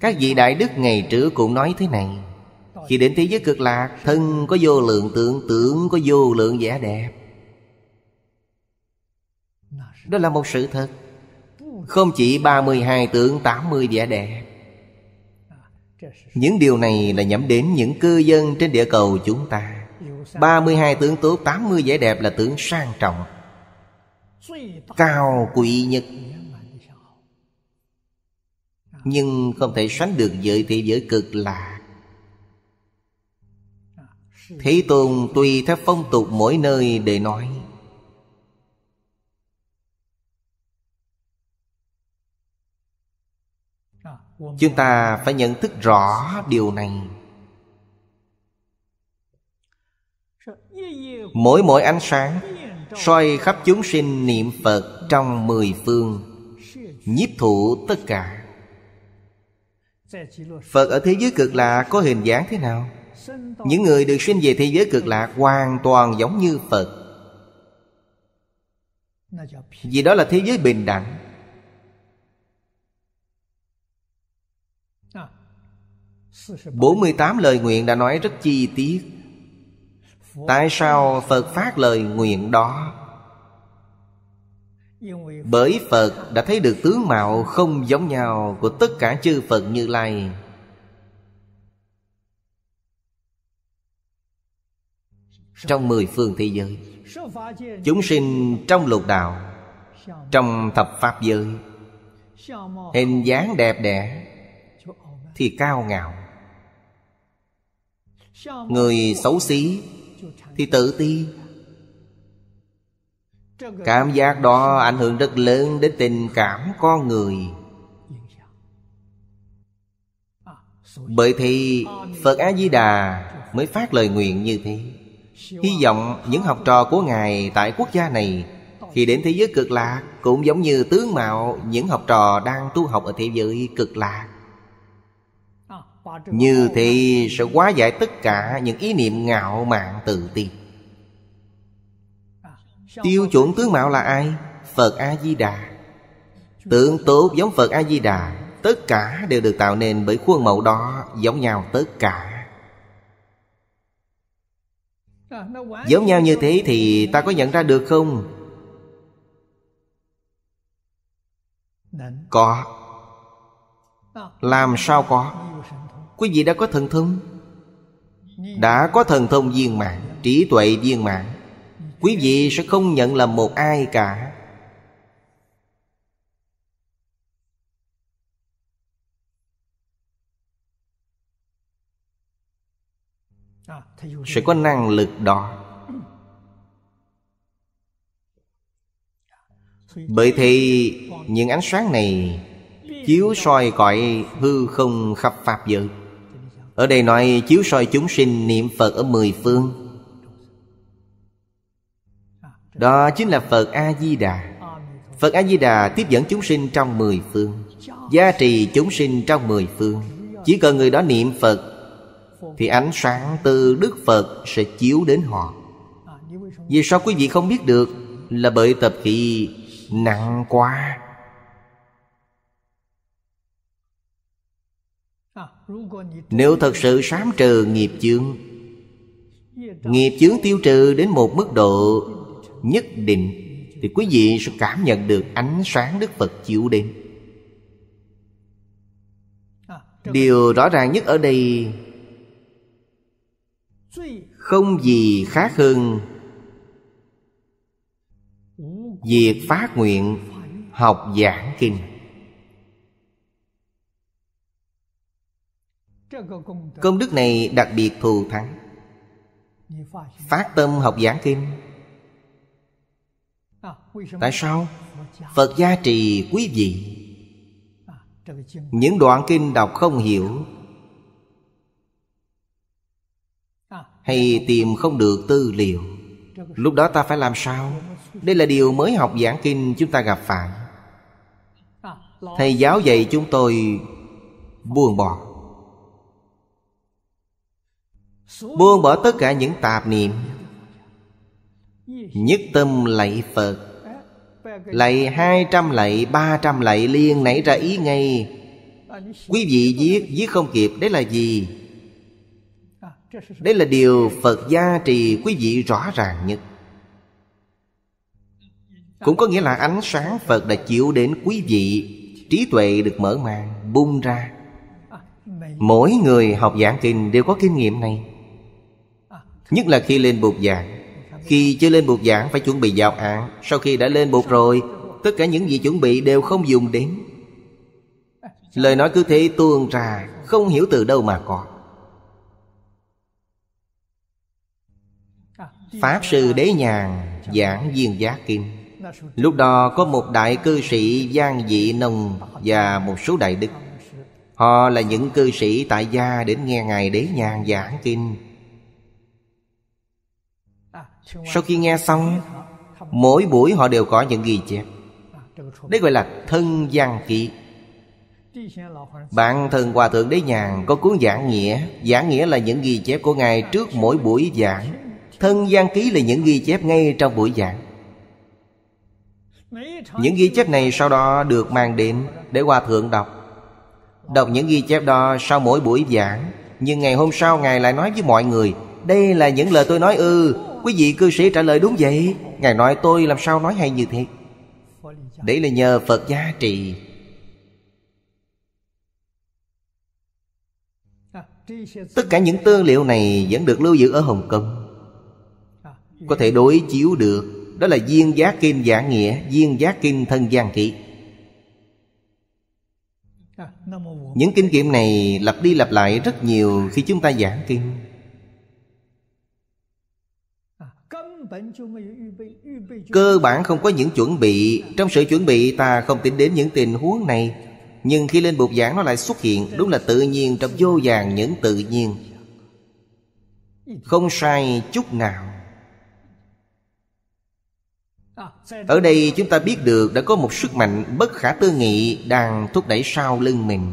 Các vị đại đức ngày trước cũng nói thế này khi đến thế giới cực lạc Thân có vô lượng tượng Tưởng có vô lượng vẻ đẹp Đó là một sự thật Không chỉ 32 tượng 80 vẻ đẹp Những điều này là nhắm đến những cư dân trên địa cầu chúng ta 32 tướng tốt 80 vẻ đẹp là tướng sang trọng Cao quý nhất Nhưng không thể sánh được với thế giới cực lạc Thế Tôn tùy theo phong tục mỗi nơi để nói Chúng ta phải nhận thức rõ điều này Mỗi mỗi ánh sáng soi khắp chúng sinh niệm Phật trong mười phương Nhiếp thụ tất cả Phật ở thế giới cực lạ có hình dáng thế nào? những người được sinh về thế giới cực lạc hoàn toàn giống như phật vì đó là thế giới bình đẳng bốn mươi tám lời nguyện đã nói rất chi tiết Tại sao Phật phát lời nguyện đó? Bởi Phật đã thấy được tướng mạo không giống nhau Của tất cả chư Phật Như Lai trong mười phương thế giới chúng sinh trong lục đạo trong thập pháp giới hình dáng đẹp đẽ thì cao ngạo người xấu xí thì tự ti cảm giác đó ảnh hưởng rất lớn đến tình cảm con người bởi thì phật a di đà mới phát lời nguyện như thế Hy vọng những học trò của Ngài tại quốc gia này Khi đến thế giới cực lạc Cũng giống như tướng mạo những học trò đang tu học ở thế giới cực lạc Như thì sẽ quá giải tất cả những ý niệm ngạo mạn tự ti Tiêu chuẩn tướng mạo là ai? Phật A-di-đà Tượng tốt giống Phật A-di-đà Tất cả đều được tạo nên bởi khuôn mẫu đó giống nhau tất cả Giống nhau như thế thì ta có nhận ra được không? Có Làm sao có Quý vị đã có thần thông Đã có thần thông viên mạng Trí tuệ viên mạng Quý vị sẽ không nhận là một ai cả sẽ có năng lực đó bởi thì những ánh sáng này chiếu soi cõi hư không khắp pháp giới ở đây nói chiếu soi chúng sinh niệm phật ở mười phương đó chính là phật a di đà phật a di đà tiếp dẫn chúng sinh trong mười phương gia trì chúng sinh trong mười phương chỉ cần người đó niệm phật thì ánh sáng từ đức phật sẽ chiếu đến họ vì sao quý vị không biết được là bởi tập khí nặng quá nếu thật sự sám trừ nghiệp chướng nghiệp chướng tiêu trừ đến một mức độ nhất định thì quý vị sẽ cảm nhận được ánh sáng đức phật chiếu đến điều rõ ràng nhất ở đây không gì khác hơn việc phát nguyện học giảng kinh công đức này đặc biệt thù thắng phát tâm học giảng kinh tại sao phật gia trì quý vị những đoạn kinh đọc không hiểu hay tìm không được tư liệu lúc đó ta phải làm sao đây là điều mới học giảng kinh chúng ta gặp phải thầy giáo dạy chúng tôi buông bỏ buông bỏ tất cả những tạp niệm nhất tâm lạy phật lạy hai trăm lạy ba trăm lạy liên nảy ra ý ngay quý vị viết viết không kịp đấy là gì đây là điều Phật gia trì quý vị rõ ràng nhất Cũng có nghĩa là ánh sáng Phật đã chiếu đến quý vị Trí tuệ được mở màn, bung ra Mỗi người học giảng kinh đều có kinh nghiệm này Nhất là khi lên bục giảng Khi chưa lên bục giảng phải chuẩn bị giáo án Sau khi đã lên bục rồi Tất cả những gì chuẩn bị đều không dùng đến Lời nói cứ thế tuôn ra Không hiểu từ đâu mà còn Pháp Sư Đế Nhàn Giảng Viên Giá Kim Lúc đó có một đại cư sĩ Giang Dị Nông Và một số đại đức Họ là những cư sĩ tại gia Đến nghe Ngài Đế Nhàn giảng kinh Sau khi nghe xong Mỗi buổi họ đều có những ghi chép Đấy gọi là thân gian kỳ. Bạn thần Hòa Thượng Đế Nhàn có cuốn giảng nghĩa Giảng nghĩa là những ghi chép của Ngài trước mỗi buổi giảng Thân gian ký là những ghi chép ngay trong buổi giảng Những ghi chép này sau đó được mang đến để Hòa Thượng đọc Đọc những ghi chép đó sau mỗi buổi giảng Nhưng ngày hôm sau Ngài lại nói với mọi người Đây là những lời tôi nói ư ừ, Quý vị cư sĩ trả lời đúng vậy Ngài nói tôi làm sao nói hay như thế Đấy là nhờ Phật gia trì Tất cả những tư liệu này vẫn được lưu giữ ở Hồng Kông có thể đối chiếu được đó là viên giá kinh giả nghĩa viên giá kinh thân gian kỵ à, những kinh nghiệm này lặp đi lặp lại rất nhiều khi chúng ta giảng kinh à, cơ bản không có những chuẩn bị trong sự chuẩn bị ta không tính đến những tình huống này nhưng khi lên bục giảng nó lại xuất hiện đúng là tự nhiên trong vô vàng những tự nhiên không sai chút nào ở đây chúng ta biết được đã có một sức mạnh bất khả tư nghị đang thúc đẩy sau lưng mình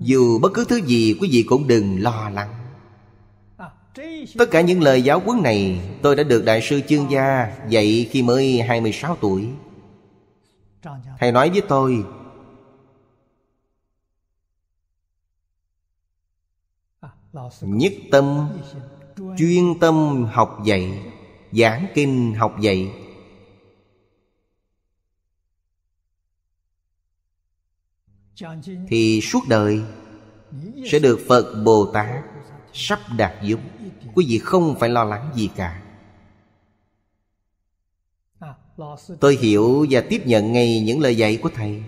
dù bất cứ thứ gì quý vị cũng đừng lo lắng Tất cả những lời giáo huấn này Tôi đã được Đại sư Chương Gia dạy khi mới 26 tuổi Thầy nói với tôi nhất tâm chuyên tâm học dạy giảng kinh học dạy thì suốt đời sẽ được phật bồ tát sắp đặt giúp quý vị không phải lo lắng gì cả à, tôi hiểu và tiếp nhận ngay những lời dạy của thầy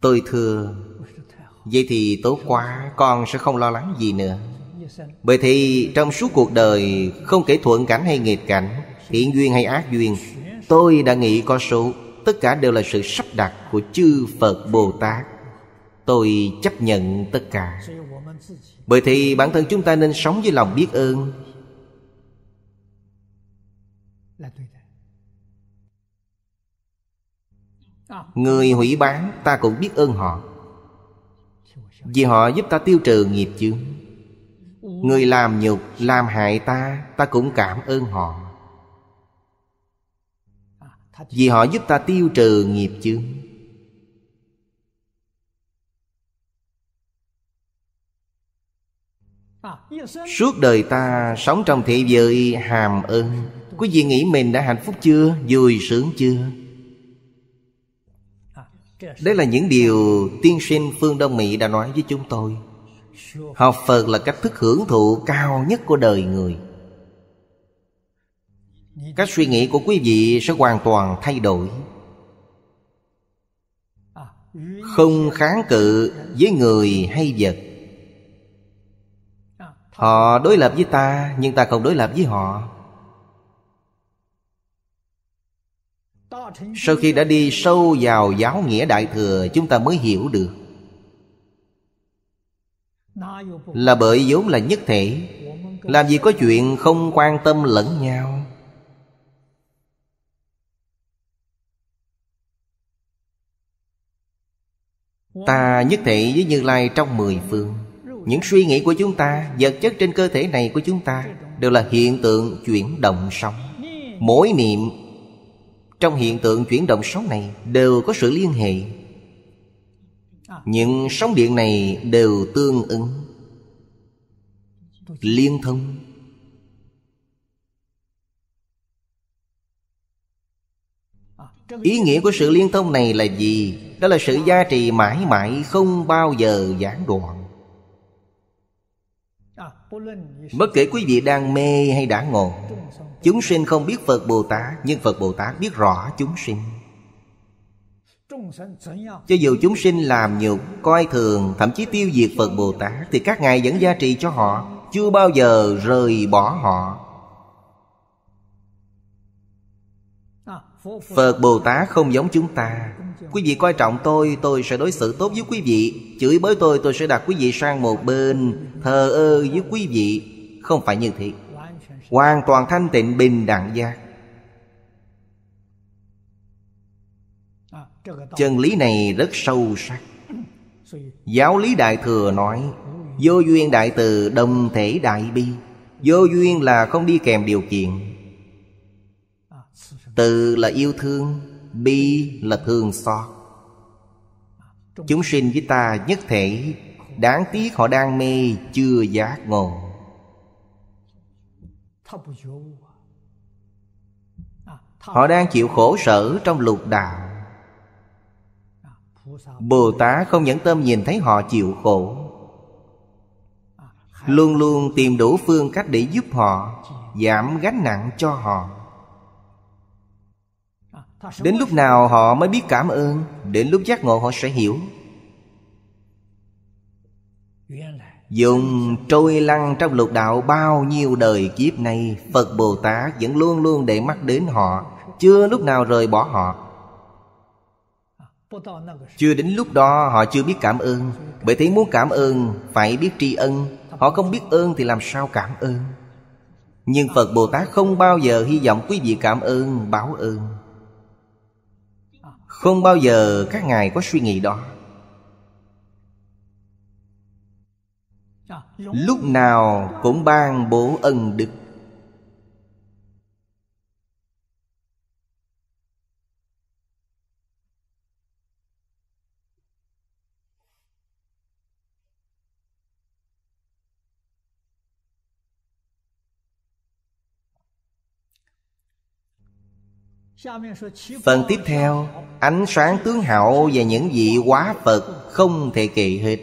tôi thừa Vậy thì tốt quá Con sẽ không lo lắng gì nữa Bởi thì trong suốt cuộc đời Không kể thuận cảnh hay nghịch cảnh Thiện duyên hay ác duyên Tôi đã nghĩ có số Tất cả đều là sự sắp đặt của chư Phật Bồ Tát Tôi chấp nhận tất cả Bởi thì bản thân chúng ta nên sống với lòng biết ơn Người hủy bán ta cũng biết ơn họ vì họ giúp ta tiêu trừ nghiệp chướng Người làm nhục, làm hại ta Ta cũng cảm ơn họ Vì họ giúp ta tiêu trừ nghiệp chướng Suốt đời ta sống trong thế giới hàm ơn Quý vị nghĩ mình đã hạnh phúc chưa? Vui sướng chưa? Đây là những điều tiên sinh Phương Đông Mỹ đã nói với chúng tôi Học Phật là cách thức hưởng thụ cao nhất của đời người Cách suy nghĩ của quý vị sẽ hoàn toàn thay đổi Không kháng cự với người hay vật Họ đối lập với ta Nhưng ta không đối lập với họ sau khi đã đi sâu vào giáo nghĩa đại thừa chúng ta mới hiểu được là bởi vốn là nhất thể làm gì có chuyện không quan tâm lẫn nhau ta nhất thể với như lai trong mười phương những suy nghĩ của chúng ta vật chất trên cơ thể này của chúng ta đều là hiện tượng chuyển động sóng mỗi niệm trong hiện tượng chuyển động sóng này đều có sự liên hệ Những sóng điện này đều tương ứng Liên thông Ý nghĩa của sự liên thông này là gì? Đó là sự gia trì mãi mãi không bao giờ gián đoạn Bất kể quý vị đang mê hay đã ngộ Chúng sinh không biết Phật Bồ Tát Nhưng Phật Bồ Tát biết rõ chúng sinh Cho dù chúng sinh làm nhục Coi thường Thậm chí tiêu diệt Phật Bồ Tát Thì các ngài vẫn gia trì cho họ Chưa bao giờ rời bỏ họ Phật Bồ Tát không giống chúng ta Quý vị coi trọng tôi Tôi sẽ đối xử tốt với quý vị Chửi bới tôi tôi sẽ đặt quý vị sang một bên Thờ ơ với quý vị Không phải như thế Hoàn toàn thanh tịnh bình đẳng giác Chân lý này rất sâu sắc Giáo lý Đại Thừa nói Vô duyên đại từ đồng thể đại bi Vô duyên là không đi kèm điều kiện từ là yêu thương Bi là thương xót Chúng sinh với ta nhất thể Đáng tiếc họ đang mê Chưa giác ngộ Họ đang chịu khổ sở trong lục đạo Bồ Tát không nhẫn tâm nhìn thấy họ chịu khổ Luôn luôn tìm đủ phương cách để giúp họ Giảm gánh nặng cho họ Đến lúc nào họ mới biết cảm ơn Đến lúc giác ngộ họ sẽ hiểu Dùng trôi lăn trong lục đạo bao nhiêu đời kiếp này Phật Bồ Tát vẫn luôn luôn để mắt đến họ Chưa lúc nào rời bỏ họ Chưa đến lúc đó họ chưa biết cảm ơn Bởi thế muốn cảm ơn phải biết tri ân Họ không biết ơn thì làm sao cảm ơn Nhưng Phật Bồ Tát không bao giờ hy vọng quý vị cảm ơn, báo ơn không bao giờ các ngài có suy nghĩ đó Lúc nào cũng ban bố ân đức Phần tiếp theo Ánh sáng tướng hậu và những vị quá Phật Không thể kỳ hịch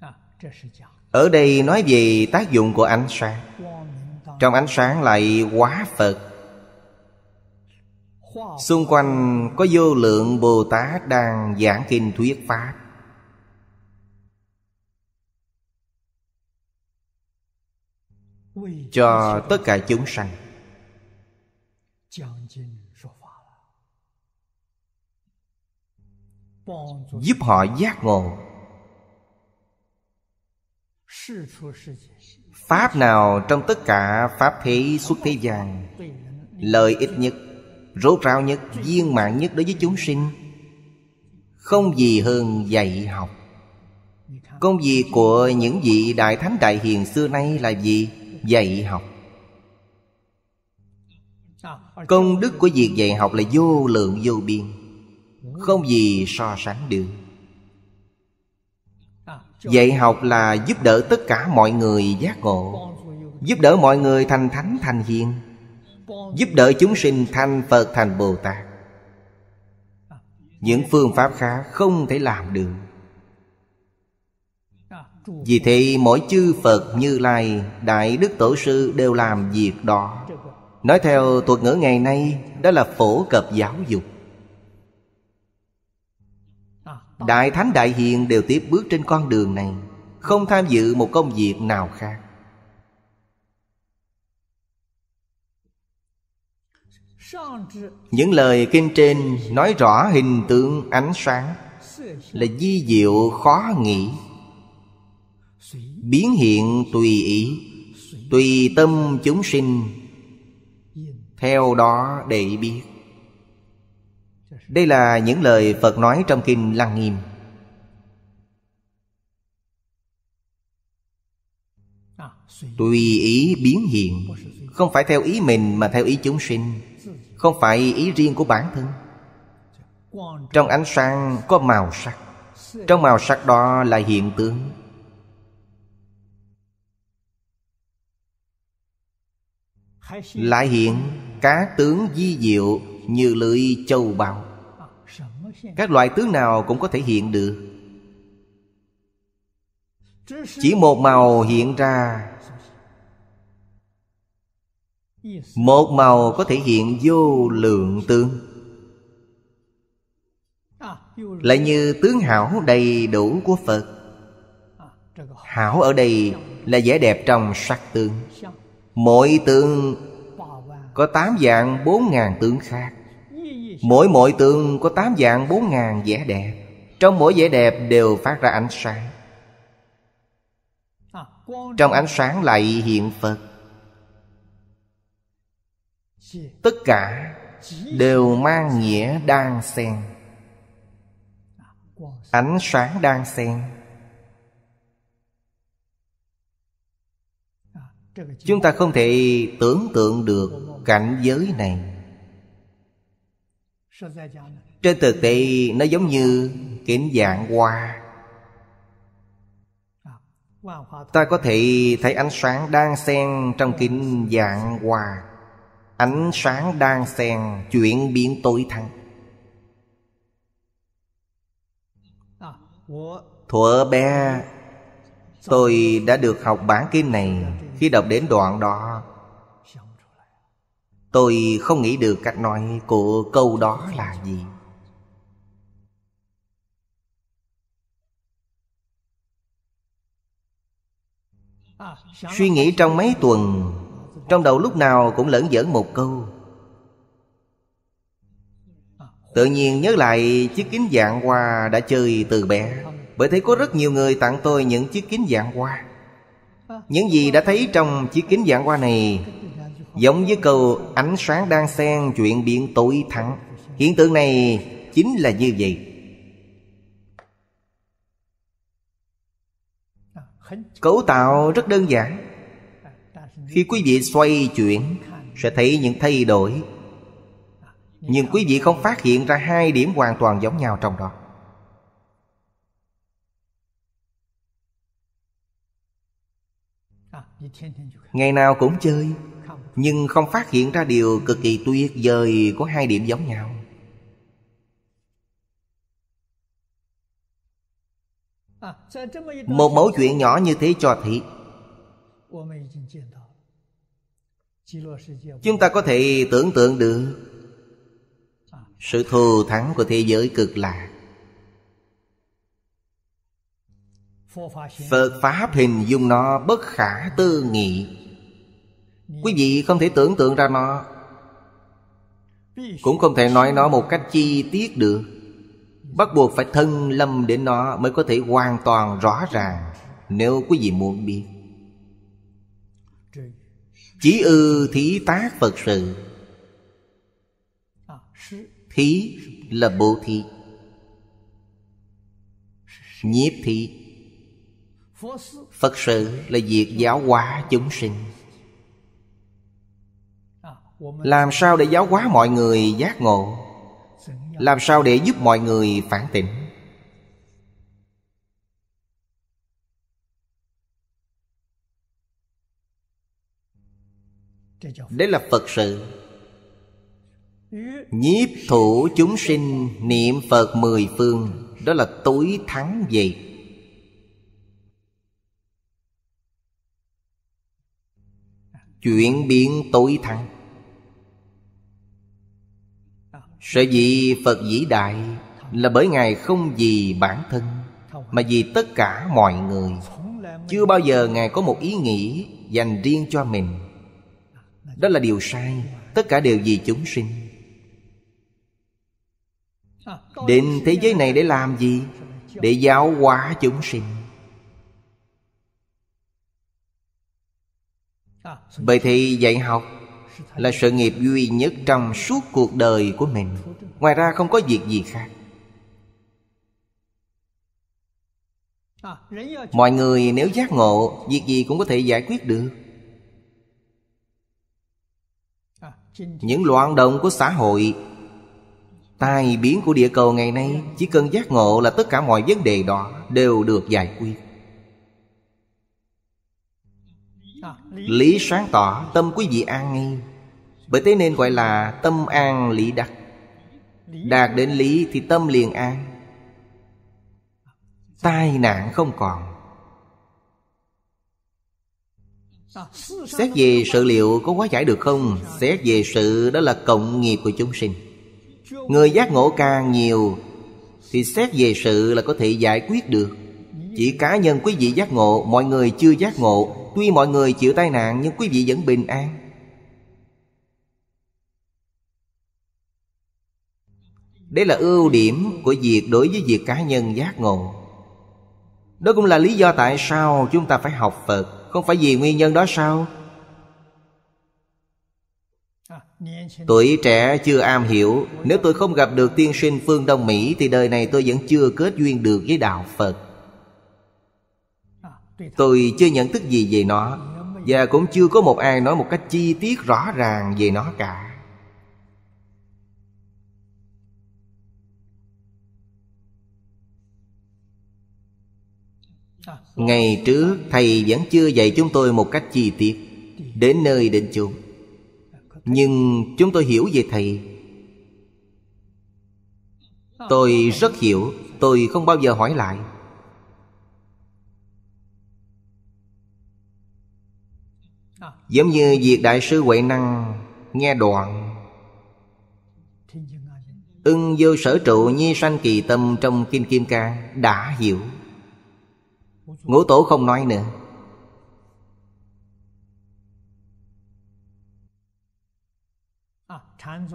à, Ở đây nói về tác dụng của ánh sáng Trong ánh sáng lại quá Phật Xung quanh có vô lượng Bồ Tát đang giảng kinh thuyết Pháp Cho tất cả chúng sanh giúp họ giác ngộ pháp nào trong tất cả pháp thế xuất thế gian lợi ích nhất rốt ráo nhất viên mạng nhất đối với chúng sinh không gì hơn dạy học công việc của những vị đại thánh đại hiền xưa nay là gì dạy học công đức của việc dạy học là vô lượng vô biên không gì so sánh được Dạy học là giúp đỡ tất cả mọi người giác ngộ Giúp đỡ mọi người thành thánh thành hiền Giúp đỡ chúng sinh thành Phật thành Bồ Tát Những phương pháp khác không thể làm được Vì thế mỗi chư Phật như lai Đại Đức Tổ Sư đều làm việc đó Nói theo thuật ngữ ngày nay Đó là phổ cập giáo dục Đại Thánh Đại Hiền đều tiếp bước trên con đường này Không tham dự một công việc nào khác Những lời kinh trên nói rõ hình tượng ánh sáng Là di diệu khó nghĩ Biến hiện tùy ý Tùy tâm chúng sinh Theo đó để biết đây là những lời Phật nói trong Kinh Lăng Nghiêm Tùy ý biến hiện Không phải theo ý mình mà theo ý chúng sinh Không phải ý riêng của bản thân Trong ánh sáng có màu sắc Trong màu sắc đó là hiện tướng Lại hiện cá tướng di diệu như lưỡi châu bào các loại tướng nào cũng có thể hiện được chỉ một màu hiện ra một màu có thể hiện vô lượng tướng lại như tướng hảo đầy đủ của phật hảo ở đây là vẻ đẹp trong sắc tướng mỗi tướng có tám dạng bốn ngàn tướng khác Mỗi mỗi tượng có tám dạng bốn ngàn vẻ đẹp Trong mỗi vẻ đẹp đều phát ra ánh sáng Trong ánh sáng lại hiện Phật Tất cả đều mang nghĩa đang xen Ánh sáng đang xen Chúng ta không thể tưởng tượng được cảnh giới này trên thực tế nó giống như kính dạng hoa ta có thể thấy ánh sáng đang xen trong kính dạng hoa ánh sáng đang xen chuyển biến tối thăng thuở bé tôi đã được học bản kinh này khi đọc đến đoạn đó Tôi không nghĩ được cách nói của câu đó là gì Suy nghĩ trong mấy tuần Trong đầu lúc nào cũng lẫn dẫn một câu Tự nhiên nhớ lại chiếc kính dạng hoa đã chơi từ bé Bởi thế có rất nhiều người tặng tôi những chiếc kính dạng hoa Những gì đã thấy trong chiếc kính dạng hoa này Giống với câu ánh sáng đang xen chuyện biện tội thẳng Hiện tượng này chính là như vậy Cấu tạo rất đơn giản Khi quý vị xoay chuyển Sẽ thấy những thay đổi Nhưng quý vị không phát hiện ra hai điểm hoàn toàn giống nhau trong đó Ngày nào cũng chơi nhưng không phát hiện ra điều cực kỳ tuyệt vời của hai điểm giống nhau một mẫu chuyện nhỏ như thế cho thị chúng ta có thể tưởng tượng được sự thù thắng của thế giới cực lạ, phật pháp hình dung nó bất khả tư nghị Quý vị không thể tưởng tượng ra nó Cũng không thể nói nó một cách chi tiết được Bắt buộc phải thân lâm đến nó mới có thể hoàn toàn rõ ràng Nếu quý vị muốn biết Chỉ ư thí tác Phật sự Thí là bố thí Nhiếp thí Phật sự là việc giáo hóa chúng sinh làm sao để giáo hóa mọi người giác ngộ làm sao để giúp mọi người phản tỉnh đấy là phật sự nhiếp thủ chúng sinh niệm phật mười phương đó là túi thắng gì, chuyển biến tối thắng Sở dĩ Phật vĩ đại Là bởi Ngài không vì bản thân Mà vì tất cả mọi người Chưa bao giờ Ngài có một ý nghĩ Dành riêng cho mình Đó là điều sai Tất cả đều vì chúng sinh Đến thế giới này để làm gì? Để giáo hóa chúng sinh Bởi thì dạy học là sự nghiệp duy nhất trong suốt cuộc đời của mình ngoài ra không có việc gì khác mọi người nếu giác ngộ việc gì cũng có thể giải quyết được những loạn động của xã hội tai biến của địa cầu ngày nay chỉ cần giác ngộ là tất cả mọi vấn đề đó đều được giải quyết lý sáng tỏ tâm quý vị an ngay bởi thế nên gọi là tâm an lý đắc Đạt đến lý thì tâm liền an Tai nạn không còn Xét về sự liệu có quá giải được không Xét về sự đó là cộng nghiệp của chúng sinh Người giác ngộ càng nhiều Thì xét về sự là có thể giải quyết được Chỉ cá nhân quý vị giác ngộ Mọi người chưa giác ngộ Tuy mọi người chịu tai nạn Nhưng quý vị vẫn bình an Đây là ưu điểm của việc đối với việc cá nhân giác ngộ Đó cũng là lý do tại sao chúng ta phải học Phật Không phải vì nguyên nhân đó sao? Tuổi trẻ chưa am hiểu Nếu tôi không gặp được tiên sinh phương Đông Mỹ Thì đời này tôi vẫn chưa kết duyên được với Đạo Phật Tôi chưa nhận thức gì về nó Và cũng chưa có một ai nói một cách chi tiết rõ ràng về nó cả Ngày trước Thầy vẫn chưa dạy chúng tôi một cách chi tiết Đến nơi đến chốn Nhưng chúng tôi hiểu về Thầy Tôi rất hiểu Tôi không bao giờ hỏi lại Giống như việc Đại sư Huệ Năng Nghe đoạn Ưng vô sở trụ nhi sanh kỳ tâm Trong Kim Kim Ca Đã hiểu Ngũ tổ không nói nữa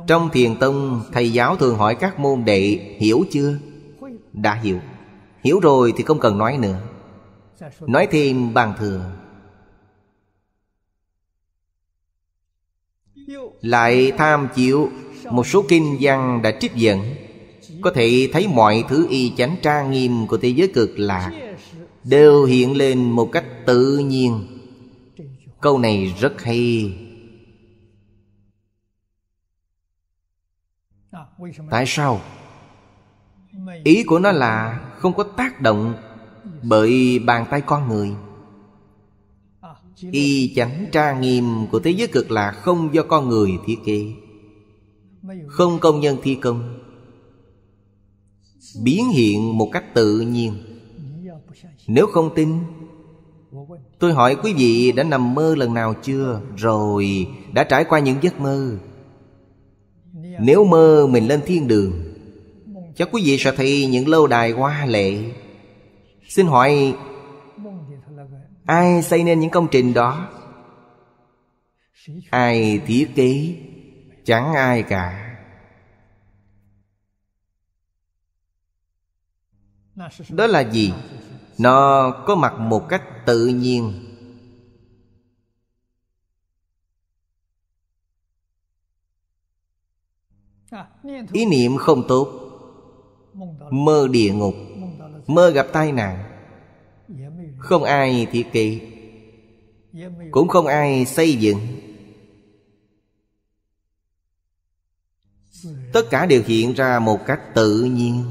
Trong thiền tông Thầy giáo thường hỏi các môn đệ Hiểu chưa? Đã hiểu Hiểu rồi thì không cần nói nữa Nói thêm bằng thừa Lại tham chịu Một số kinh văn đã trích dẫn Có thể thấy mọi thứ y chánh tra nghiêm Của thế giới cực lạc đều hiện lên một cách tự nhiên câu này rất hay tại sao ý của nó là không có tác động bởi bàn tay con người y chánh tra nghiêm của thế giới cực là không do con người thiết kế không công nhân thi công biến hiện một cách tự nhiên nếu không tin Tôi hỏi quý vị đã nằm mơ lần nào chưa Rồi đã trải qua những giấc mơ Nếu mơ mình lên thiên đường Chắc quý vị sẽ thấy những lâu đài hoa lệ Xin hỏi Ai xây nên những công trình đó Ai thiết kế Chẳng ai cả Đó là gì? nó có mặt một cách tự nhiên ý niệm không tốt mơ địa ngục mơ gặp tai nạn không ai thiết kế cũng không ai xây dựng tất cả đều hiện ra một cách tự nhiên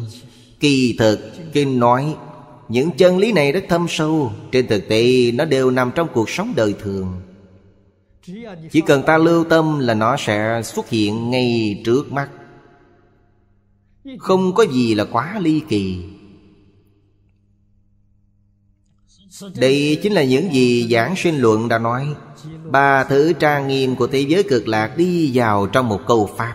kỳ thực kinh nói những chân lý này rất thâm sâu trên thực tế nó đều nằm trong cuộc sống đời thường chỉ cần ta lưu tâm là nó sẽ xuất hiện ngay trước mắt không có gì là quá ly kỳ đây chính là những gì giảng sinh luận đã nói ba thứ trang nghiêm của thế giới cực lạc đi vào trong một câu pháp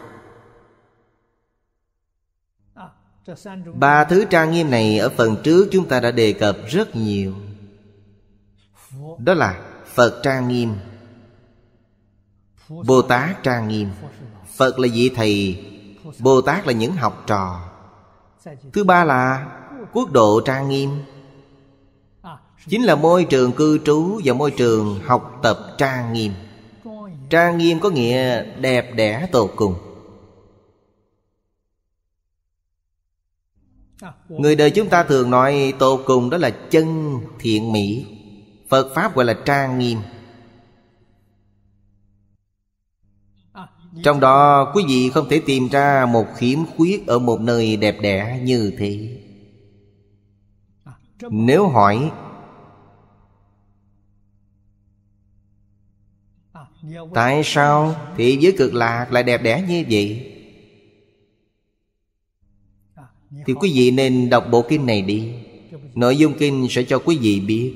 Ba thứ trang nghiêm này ở phần trước chúng ta đã đề cập rất nhiều Đó là Phật trang nghiêm Bồ Tát trang nghiêm Phật là vị thầy Bồ Tát là những học trò Thứ ba là quốc độ trang nghiêm Chính là môi trường cư trú và môi trường học tập trang nghiêm Trang nghiêm có nghĩa đẹp đẽ tột cùng À, Người đời chúng ta thường nói tột cùng đó là chân thiện mỹ Phật Pháp gọi là trang nghiêm à, Trong đó quý vị không thể tìm ra một khiếm khuyết ở một nơi đẹp đẽ như thế à, Nếu hỏi Tại sao thế giới cực lạc lại đẹp đẽ như vậy thì quý vị nên đọc bộ kinh này đi Nội dung kinh sẽ cho quý vị biết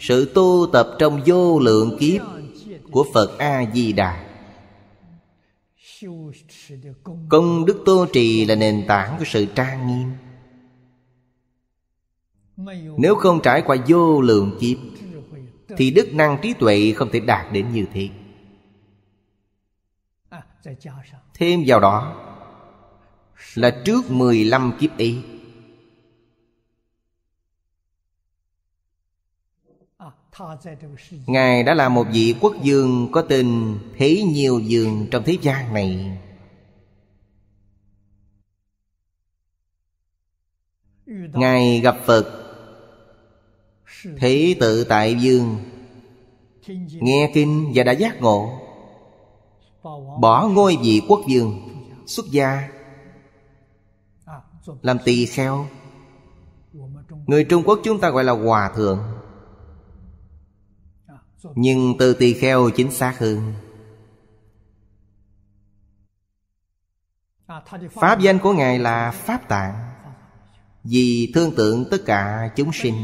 Sự tu tập trong vô lượng kiếp Của Phật A-di-đà Công đức tu trì là nền tảng của sự trang nghiêm Nếu không trải qua vô lượng kiếp Thì đức năng trí tuệ không thể đạt đến như thế à, Thêm vào đó là trước 15 kiếp y. Ngài đã là một vị quốc dương có tên Thế Nhiều Dương trong thế gian này Ngài gặp Phật Thế tự tại dương Nghe kinh và đã giác ngộ Bỏ ngôi vị quốc dương Xuất gia làm tỳ kheo người trung quốc chúng ta gọi là hòa thượng nhưng từ tỳ kheo chính xác hơn Pháp danh của Ngài là Pháp Tạng Vì thương tượng tất cả chúng sinh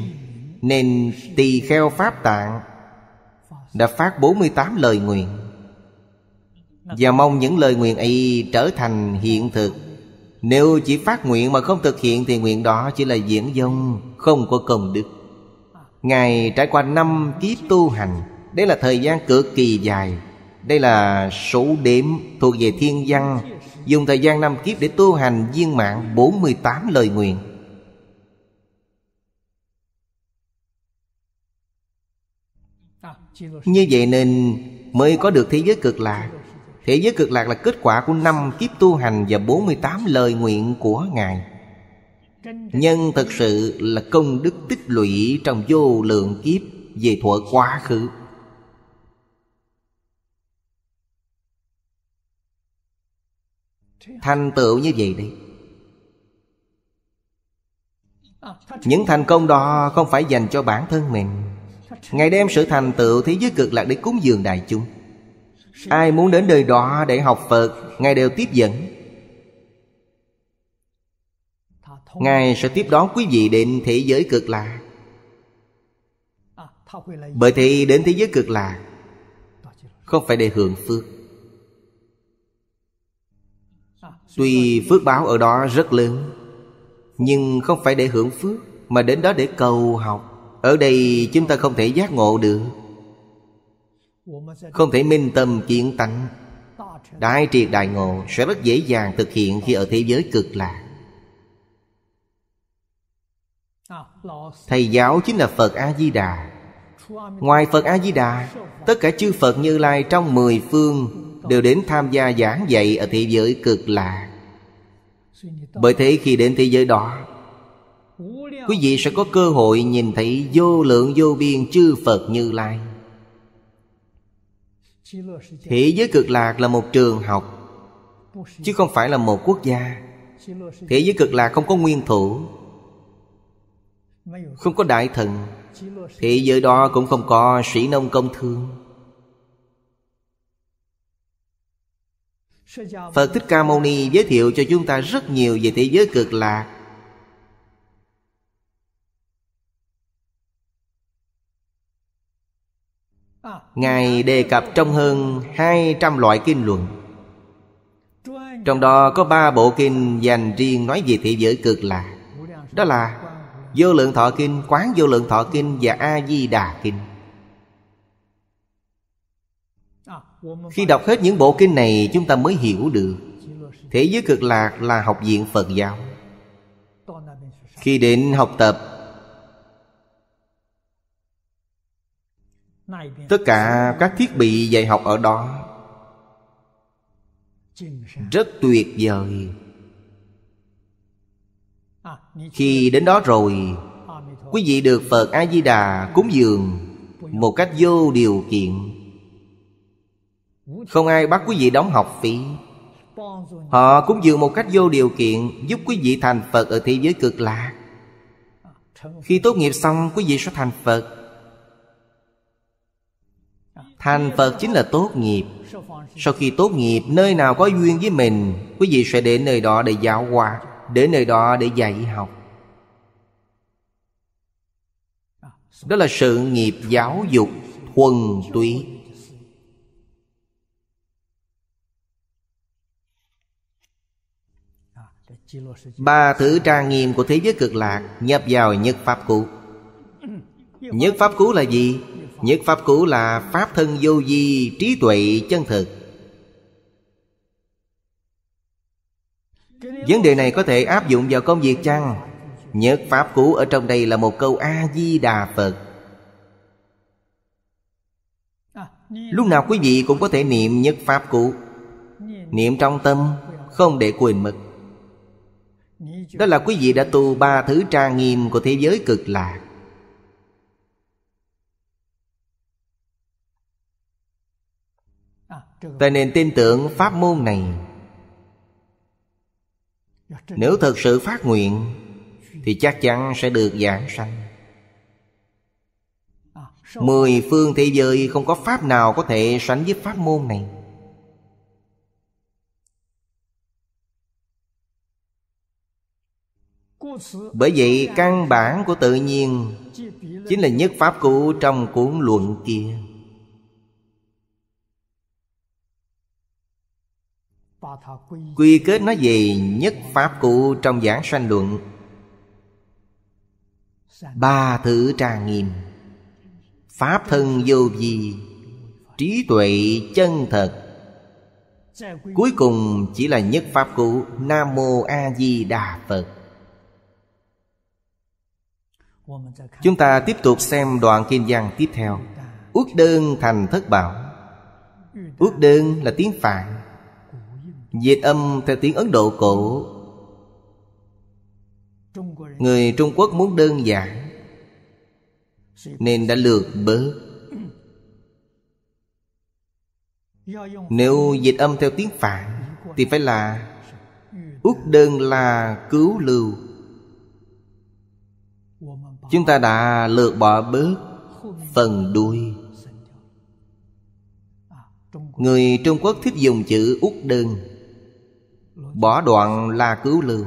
Nên tỳ kheo Pháp Tạng Đã phát 48 lời nguyện Và mong những lời nguyện ấy trở thành hiện thực nếu chỉ phát nguyện mà không thực hiện Thì nguyện đó chỉ là diễn dông Không có công đức Ngài trải qua năm kiếp tu hành Đây là thời gian cực kỳ dài Đây là số điểm thuộc về thiên văn Dùng thời gian năm kiếp để tu hành viên mạng 48 lời nguyện Như vậy nên mới có được thế giới cực lạc Thế giới cực lạc là kết quả của năm kiếp tu hành và 48 lời nguyện của Ngài. Nhân thật sự là công đức tích lũy trong vô lượng kiếp về thuở quá khứ. Thành tựu như vậy đi Những thành công đó không phải dành cho bản thân mình Ngài đem sự thành tựu thế giới cực lạc để cúng dường đại chúng Ai muốn đến đời đó để học Phật Ngài đều tiếp dẫn Ngài sẽ tiếp đón quý vị đến thế giới cực lạc Bởi thì đến thế giới cực lạc Không phải để hưởng phước Tuy phước báo ở đó rất lớn Nhưng không phải để hưởng phước Mà đến đó để cầu học Ở đây chúng ta không thể giác ngộ được không thể minh tâm kiến tánh Đại triệt đại ngộ sẽ rất dễ dàng thực hiện khi ở thế giới cực lạc Thầy giáo chính là Phật A-di-đà Ngoài Phật A-di-đà Tất cả chư Phật Như Lai trong mười phương Đều đến tham gia giảng dạy ở thế giới cực lạ Bởi thế khi đến thế giới đó Quý vị sẽ có cơ hội nhìn thấy vô lượng vô biên chư Phật Như Lai Thế giới cực lạc là một trường học Chứ không phải là một quốc gia Thế giới cực lạc không có nguyên thủ Không có đại thần Thế giới đó cũng không có sĩ nông công thương Phật Thích Ca Mâu Ni giới thiệu cho chúng ta rất nhiều về thế giới cực lạc Ngài đề cập trong hơn 200 loại kinh luận Trong đó có ba bộ kinh dành riêng nói về thế giới cực lạc Đó là Vô lượng thọ kinh, quán vô lượng thọ kinh và A-di-đà kinh Khi đọc hết những bộ kinh này chúng ta mới hiểu được Thế giới cực lạc là học viện Phật giáo Khi đến học tập tất cả các thiết bị dạy học ở đó rất tuyệt vời khi đến đó rồi quý vị được phật a di đà cúng dường một cách vô điều kiện không ai bắt quý vị đóng học phí họ cúng dường một cách vô điều kiện giúp quý vị thành phật ở thế giới cực lạc khi tốt nghiệp xong quý vị sẽ thành phật Thành Phật chính là tốt nghiệp Sau khi tốt nghiệp Nơi nào có duyên với mình Quý vị sẽ đến nơi đó để giáo hóa Đến nơi đó để dạy học Đó là sự nghiệp giáo dục thuần túy Ba thứ trang nghiêm của thế giới cực lạc Nhập vào nhất Pháp Cú Nhất Pháp Cú là gì? Nhất Pháp Cứu là Pháp thân vô di trí tuệ chân thực Vấn đề này có thể áp dụng vào công việc chăng? Nhất Pháp Cứu ở trong đây là một câu A-di-đà Phật Lúc nào quý vị cũng có thể niệm nhất Pháp Cứu Niệm trong tâm không để quên mực. Đó là quý vị đã tu ba thứ tra nghiêm của thế giới cực lạc Ta nên tin tưởng pháp môn này Nếu thật sự phát nguyện Thì chắc chắn sẽ được giảng sanh Mười phương thế giới không có pháp nào có thể sánh với pháp môn này Bởi vậy căn bản của tự nhiên Chính là nhất pháp cũ trong cuốn luận kia Quy kết nó về nhất Pháp cụ trong giảng sanh luận Ba thứ trà nghiêm Pháp thân vô vi Trí tuệ chân thật Cuối cùng chỉ là nhất Pháp cụ Nam Mô A Di Đà Phật Chúng ta tiếp tục xem đoạn kinh văn tiếp theo Ước đơn thành thất bảo Ước đơn là tiếng Phạn dịch âm theo tiếng Ấn Độ cổ Người Trung Quốc muốn đơn giản Nên đã lược bớt Nếu dịch âm theo tiếng Phạn Thì phải là út đơn là cứu lưu Chúng ta đã lược bỏ bớt Phần đuôi Người Trung Quốc thích dùng chữ út đơn Bỏ đoạn là cứu lưu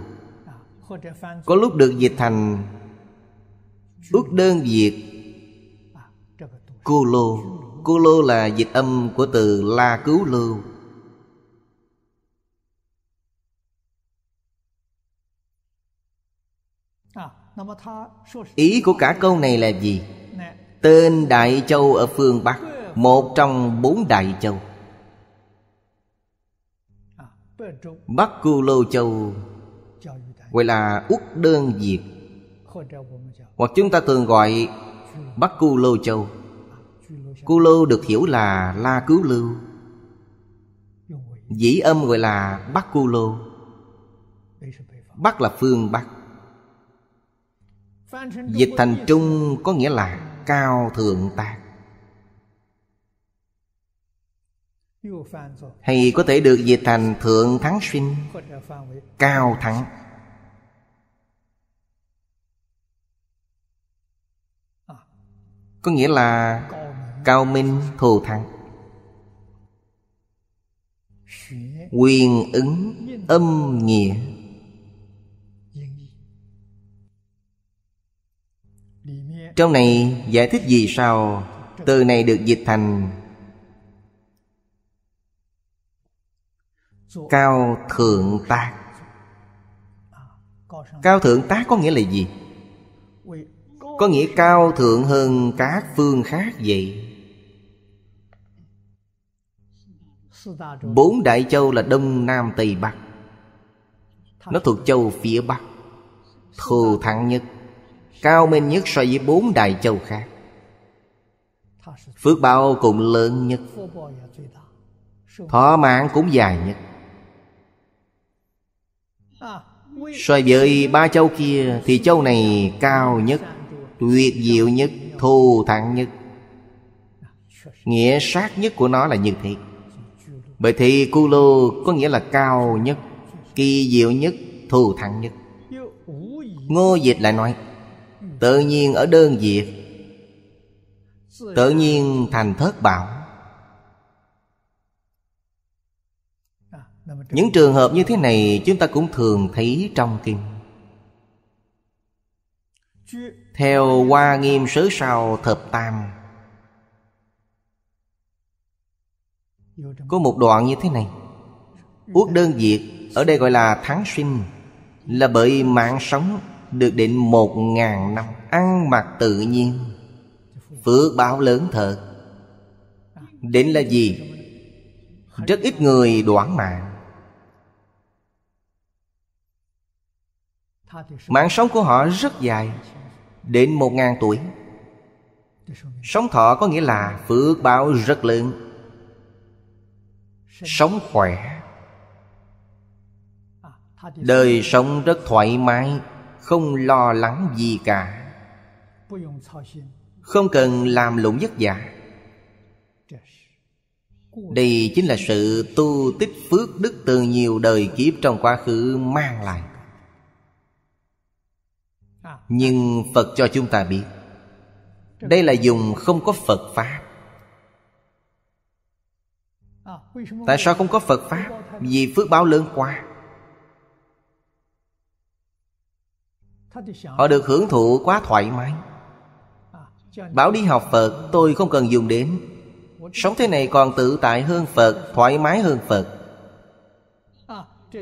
Có lúc được dịch thành Ước đơn việt Cô lô Cô lô là dịch âm của từ la cứu lưu Ý của cả câu này là gì? Tên Đại Châu ở phương Bắc Một trong bốn Đại Châu bắc cu lô châu gọi là uất đơn diệt hoặc chúng ta thường gọi bắc cu lô châu cu lô được hiểu là la cứu lưu dĩ âm gọi là bắc cu lô bắc là phương bắc dịch thành trung có nghĩa là cao thượng tạc hay có thể được dịch thành thượng thắng sinh cao thắng có nghĩa là cao minh thù thắng quyền ứng âm nghĩa trong này giải thích gì sao từ này được dịch thành cao thượng tác cao thượng tác có nghĩa là gì có nghĩa cao thượng hơn các phương khác vậy bốn đại châu là đông nam tây bắc nó thuộc châu phía bắc thù thắng nhất cao minh nhất so với bốn đại châu khác phước bao cũng lớn nhất thọ mạng cũng dài nhất So với ba châu kia Thì châu này cao nhất Tuyệt diệu nhất Thù thắng nhất Nghĩa sát nhất của nó là như thế Bởi thì cu lô có nghĩa là cao nhất Kỳ diệu nhất Thù thắng nhất Ngô Dịch lại nói Tự nhiên ở đơn diệt Tự nhiên thành thất bảo. những trường hợp như thế này chúng ta cũng thường thấy trong kinh theo hoa nghiêm sớ sao thập tam có một đoạn như thế này uất đơn việt ở đây gọi là tháng sinh là bởi mạng sống được định một ngàn năm ăn mặc tự nhiên phước báo lớn thật định là gì rất ít người đoán mạng Mạng sống của họ rất dài Đến một ngàn tuổi Sống thọ có nghĩa là phước báo rất lớn Sống khỏe Đời sống rất thoải mái Không lo lắng gì cả Không cần làm lụng vất vả Đây chính là sự tu tích phước đức từ nhiều đời kiếp trong quá khứ mang lại nhưng phật cho chúng ta biết đây là dùng không có phật pháp tại sao không có phật pháp vì phước báo lớn quá họ được hưởng thụ quá thoải mái bảo đi học phật tôi không cần dùng đến sống thế này còn tự tại hơn phật thoải mái hơn phật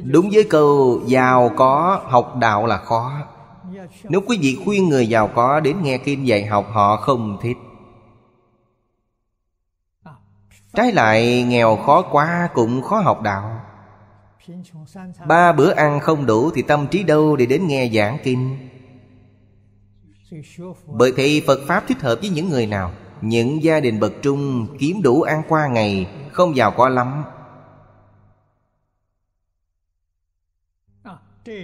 đúng với câu giàu có học đạo là khó nếu quý vị khuyên người giàu có đến nghe kinh dạy học họ không thích Trái lại nghèo khó quá cũng khó học đạo Ba bữa ăn không đủ thì tâm trí đâu để đến nghe giảng kinh Bởi thì Phật Pháp thích hợp với những người nào Những gia đình bậc trung kiếm đủ ăn qua ngày Không giàu có lắm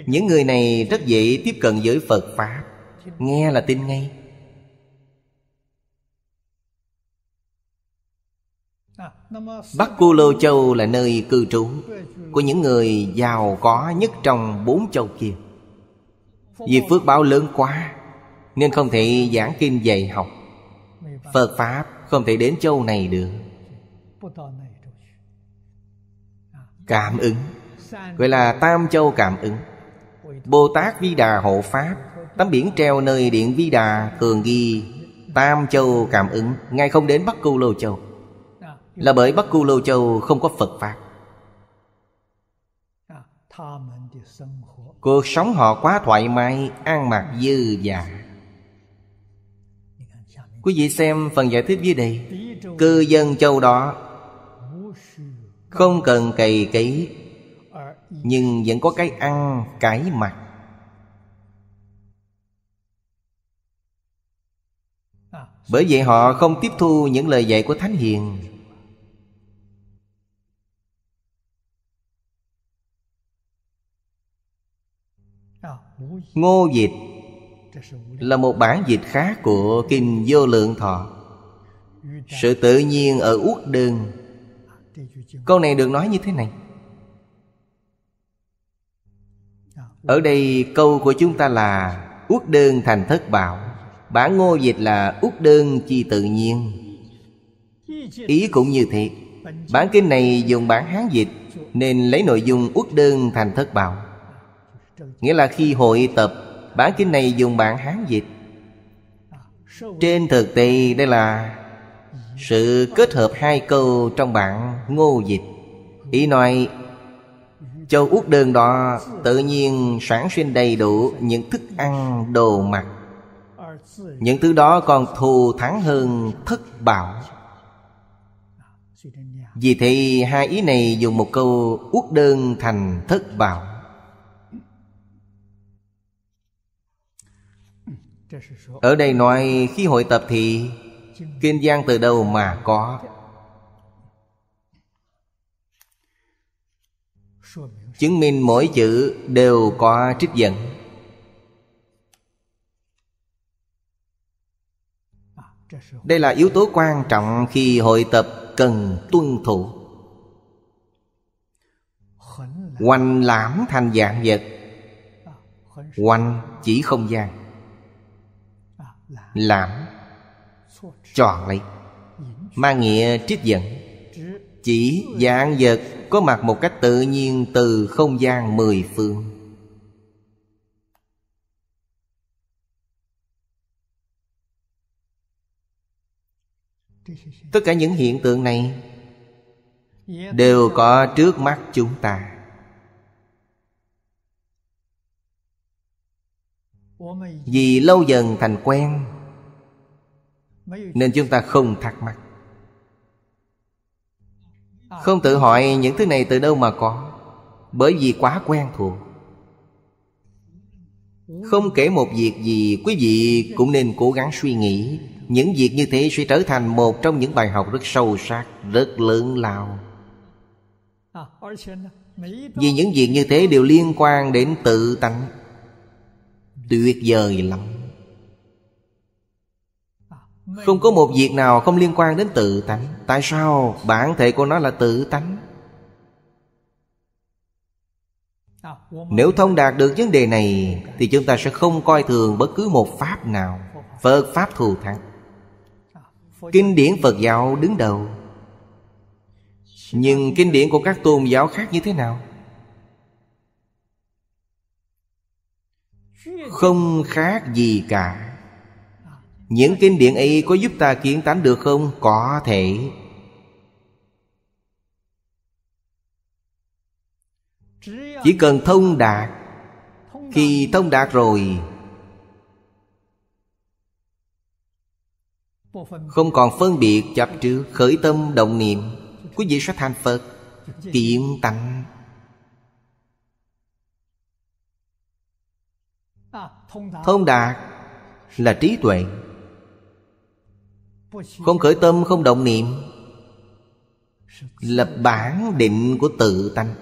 những người này rất dễ tiếp cận với phật pháp nghe là tin ngay Bắc Cô Lô Châu là nơi cư trú Của những người giàu có nhất trong bốn châu kia Vì phước báo lớn quá Nên không thể giảng kinh dạy học Phật Pháp không thể đến châu này được Cảm ứng Gọi là Tam Châu Cảm ứng Bồ Tát Vi Đà Hộ Pháp Tấm biển treo nơi Điện Vi Đà thường ghi Tam Châu Cảm ứng ngay không đến Bắc Cù Lô Châu Là bởi Bắc Cù Lô Châu không có Phật Pháp Cuộc sống họ quá thoải mái An mặc dư dả Quý vị xem phần giải thích dưới đây Cư dân châu đó Không cần cày cấy nhưng vẫn có cái ăn cái mặc. bởi vậy họ không tiếp thu những lời dạy của thánh hiền ngô dịch là một bản dịch khác của kinh vô lượng thọ sự tự nhiên ở uất đường câu này được nói như thế này Ở đây câu của chúng ta là Út đơn thành thất bảo Bản ngô dịch là Út đơn chi tự nhiên Ý cũng như thế Bản kinh này dùng bản Hán dịch Nên lấy nội dung Út đơn thành thất bảo Nghĩa là khi hội tập Bản kinh này dùng bản Hán dịch Trên thực tế đây là Sự kết hợp hai câu trong bản ngô dịch Ý nói Châu Úc đơn đó tự nhiên sản sinh đầy đủ những thức ăn đồ mặc Những thứ đó còn thù thắng hơn thất bảo Vì thế hai ý này dùng một câu Úc đơn thành thất bảo Ở đây nói khi hội tập thì Kinh Giang từ đâu mà có chứng minh mỗi chữ đều có trích dẫn đây là yếu tố quan trọng khi hội tập cần tuân thủ hoành lãm thành dạng vật hoành chỉ không gian lãm chọn lấy mang nghĩa trích dẫn chỉ dạng vật có mặt một cách tự nhiên từ không gian mười phương Tất cả những hiện tượng này Đều có trước mắt chúng ta Vì lâu dần thành quen Nên chúng ta không thắc mắc không tự hỏi những thứ này từ đâu mà có Bởi vì quá quen thuộc Không kể một việc gì Quý vị cũng nên cố gắng suy nghĩ Những việc như thế sẽ trở thành một trong những bài học rất sâu sắc Rất lớn lao Vì những việc như thế đều liên quan đến tự tánh Tuyệt vời lắm không có một việc nào không liên quan đến tự tánh Tại sao bản thể của nó là tự tánh Nếu thông đạt được vấn đề này Thì chúng ta sẽ không coi thường bất cứ một pháp nào Phật Pháp thù thắng Kinh điển Phật giáo đứng đầu Nhưng kinh điển của các tôn giáo khác như thế nào? Không khác gì cả những kinh điển ấy có giúp ta kiến tánh được không? Có thể Chỉ cần thông đạt Khi thông đạt rồi Không còn phân biệt chấp trước khởi tâm động niệm Quý vị sẽ thành Phật kiến tánh Thông đạt là trí tuệ không khởi tâm không động niệm lập bản định của tự tánh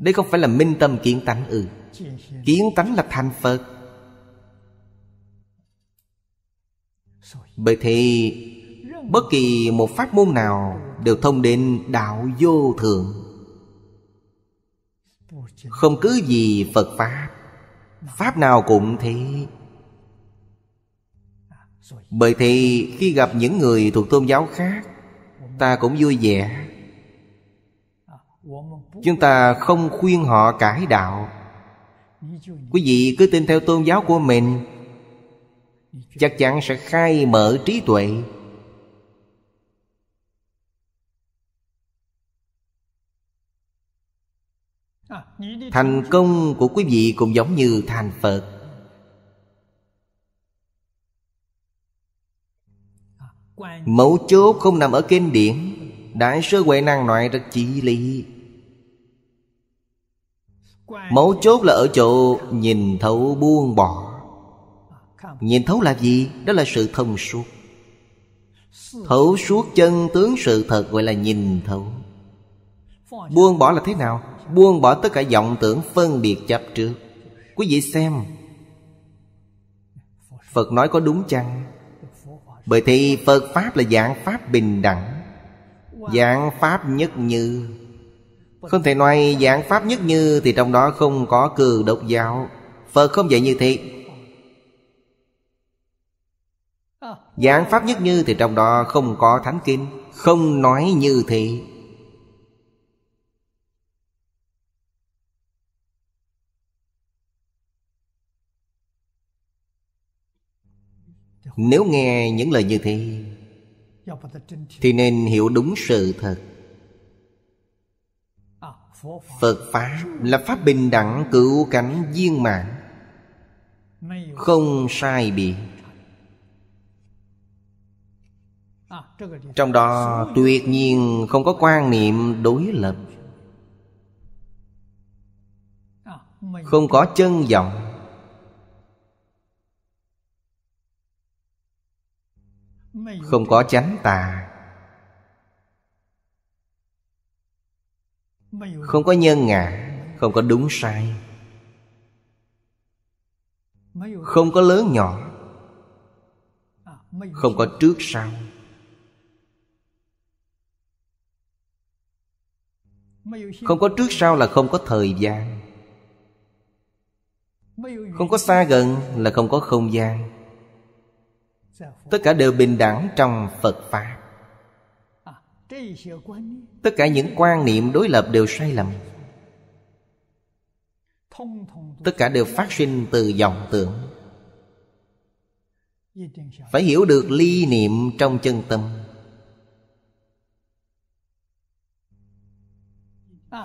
Đây không phải là minh tâm kiến tánh ư ừ. Kiến tánh là thành Phật Bởi thì Bất kỳ một pháp môn nào Đều thông đến đạo vô thượng Không cứ gì Phật Pháp Pháp nào cũng thế bởi thì khi gặp những người thuộc tôn giáo khác Ta cũng vui vẻ Chúng ta không khuyên họ cải đạo Quý vị cứ tin theo tôn giáo của mình Chắc chắn sẽ khai mở trí tuệ Thành công của quý vị cũng giống như thành Phật mẫu chốt không nằm ở kinh điển Đại sư Huệ Năng nói rất chỉ lý mẫu chốt là ở chỗ nhìn thấu buông bỏ Nhìn thấu là gì? Đó là sự thông suốt Thấu suốt chân tướng sự thật gọi là nhìn thấu Buông bỏ là thế nào? Buông bỏ tất cả vọng tưởng phân biệt chấp trước Quý vị xem Phật nói có đúng chăng? Bởi thì Phật Pháp là dạng Pháp bình đẳng Dạng Pháp nhất như Không thể nói dạng Pháp nhất như Thì trong đó không có cường độc giáo Phật không dạy như thế dạng Pháp nhất như thì trong đó không có thánh kinh Không nói như thế Nếu nghe những lời như thế Thì nên hiểu đúng sự thật Phật Pháp là Pháp bình đẳng cứu cánh viên mạng Không sai biệt Trong đó tuyệt nhiên không có quan niệm đối lập Không có chân vọng không có chánh tà không có nhân ngã không có đúng sai không có lớn nhỏ à, không có trước sau không có trước sau là không có thời gian không có xa gần là không có không gian tất cả đều bình đẳng trong phật pháp tất cả những quan niệm đối lập đều sai lầm tất cả đều phát sinh từ vọng tưởng phải hiểu được ly niệm trong chân tâm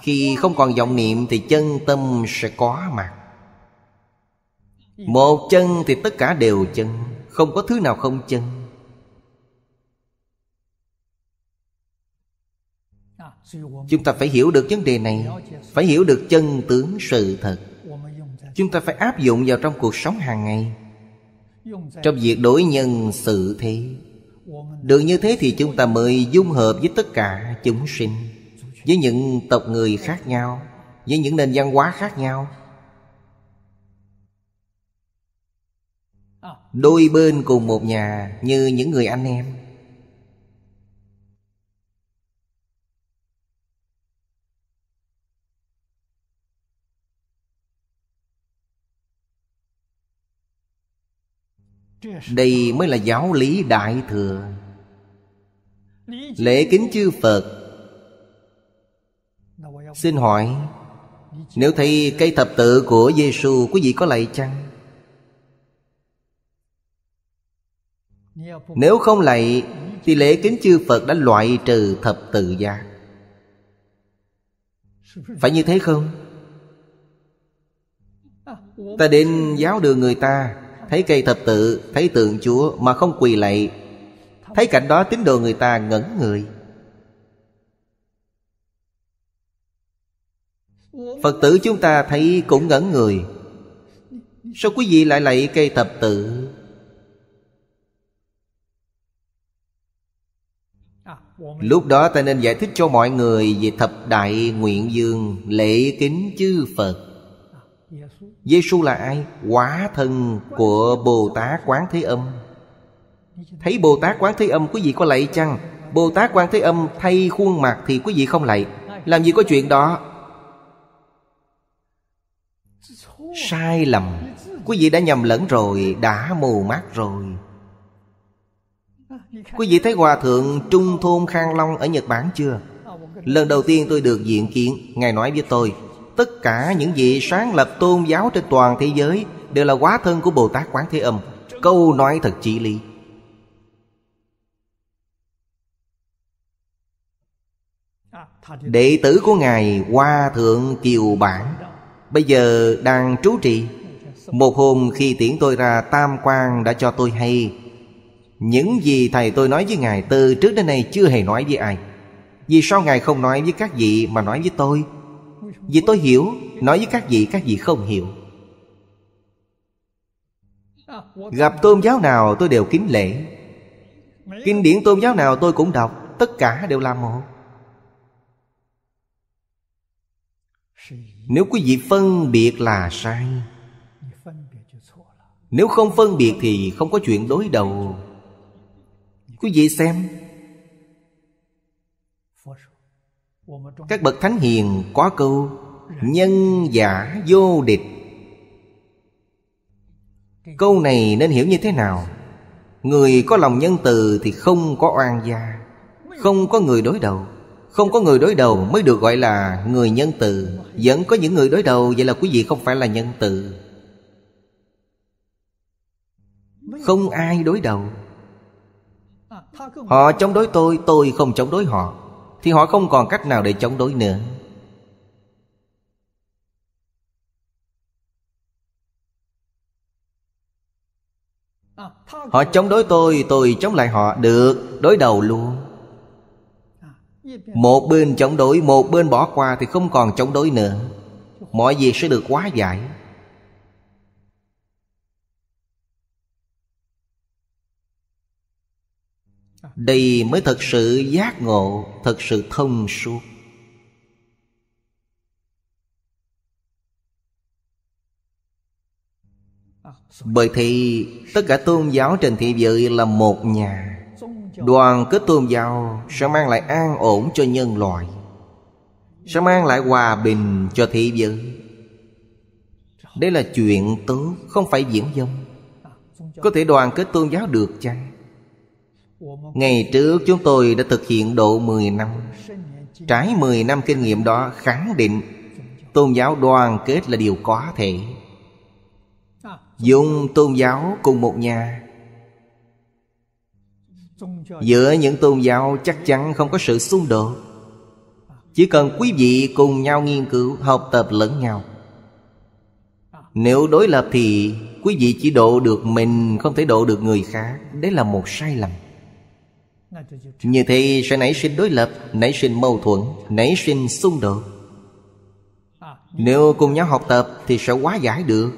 khi không còn vọng niệm thì chân tâm sẽ có mặt một chân thì tất cả đều chân không có thứ nào không chân chúng ta phải hiểu được vấn đề này phải hiểu được chân tướng sự thật chúng ta phải áp dụng vào trong cuộc sống hàng ngày trong việc đối nhân sự thế được như thế thì chúng ta mới dung hợp với tất cả chúng sinh với những tộc người khác nhau với những nền văn hóa khác nhau Đôi bên cùng một nhà như những người anh em Đây mới là giáo lý đại thừa Lễ kính chư Phật Xin hỏi Nếu thấy cây thập tự của Giêsu Quý vị có lạy chăng? Nếu không lạy Thì lễ kính chư Phật đã loại trừ thập tự gia Phải như thế không? Ta đến giáo đường người ta Thấy cây thập tự Thấy tượng chúa mà không quỳ lạy Thấy cảnh đó tín đồ người ta ngẩn người Phật tử chúng ta thấy cũng ngẩn người Sao quý vị lại lạy cây thập tự Lúc đó ta nên giải thích cho mọi người về thập đại nguyện dương lễ kính chư Phật giê -xu là ai? Quá thân của Bồ Tát Quán Thế Âm Thấy Bồ Tát Quán Thế Âm quý vị có lạy chăng? Bồ Tát Quán Thế Âm thay khuôn mặt thì quý vị không lạy Làm gì có chuyện đó Sai lầm Quý vị đã nhầm lẫn rồi Đã mù mắt rồi Quý vị thấy Hòa Thượng Trung Thôn Khang Long ở Nhật Bản chưa? Lần đầu tiên tôi được diện kiến, Ngài nói với tôi Tất cả những vị sáng lập tôn giáo trên toàn thế giới Đều là quá thân của Bồ Tát Quán Thế Âm Câu nói thật chỉ lý Đệ tử của Ngài Hoa Thượng Kiều Bản Bây giờ đang trú trị Một hôm khi tiễn tôi ra Tam quan đã cho tôi hay những gì thầy tôi nói với Ngài từ trước đến nay chưa hề nói với ai Vì sao Ngài không nói với các vị mà nói với tôi Vì tôi hiểu Nói với các vị các vị không hiểu Gặp tôn giáo nào tôi đều kính lễ Kinh điển tôn giáo nào tôi cũng đọc Tất cả đều là một Nếu quý vị phân biệt là sai Nếu không phân biệt thì không có chuyện đối đầu Quý vị xem Các bậc thánh hiền có câu Nhân giả vô địch Câu này nên hiểu như thế nào Người có lòng nhân từ thì không có oan gia Không có người đối đầu Không có người đối đầu mới được gọi là người nhân từ Vẫn có những người đối đầu Vậy là quý vị không phải là nhân từ Không ai đối đầu Họ chống đối tôi Tôi không chống đối họ Thì họ không còn cách nào để chống đối nữa à, Họ chống đối tôi Tôi chống lại họ Được Đối đầu luôn à, Một bên chống đối Một bên bỏ qua Thì không còn chống đối nữa Mọi việc sẽ được quá giải đây mới thật sự giác ngộ thật sự thông suốt bởi thì tất cả tôn giáo trên thế giới là một nhà đoàn kết tôn giáo sẽ mang lại an ổn cho nhân loại sẽ mang lại hòa bình cho thế giới đây là chuyện tốt không phải diễn dông có thể đoàn kết tôn giáo được chăng Ngày trước chúng tôi đã thực hiện độ 10 năm Trái 10 năm kinh nghiệm đó khẳng định Tôn giáo đoàn kết là điều có thể Dùng tôn giáo cùng một nhà Giữa những tôn giáo chắc chắn không có sự xung đột Chỉ cần quý vị cùng nhau nghiên cứu học tập lẫn nhau Nếu đối lập thì quý vị chỉ độ được mình Không thể độ được người khác Đấy là một sai lầm như thế sẽ nảy sinh đối lập nảy sinh mâu thuẫn nảy sinh xung đột à, nếu cùng nhau học tập thì sẽ quá giải được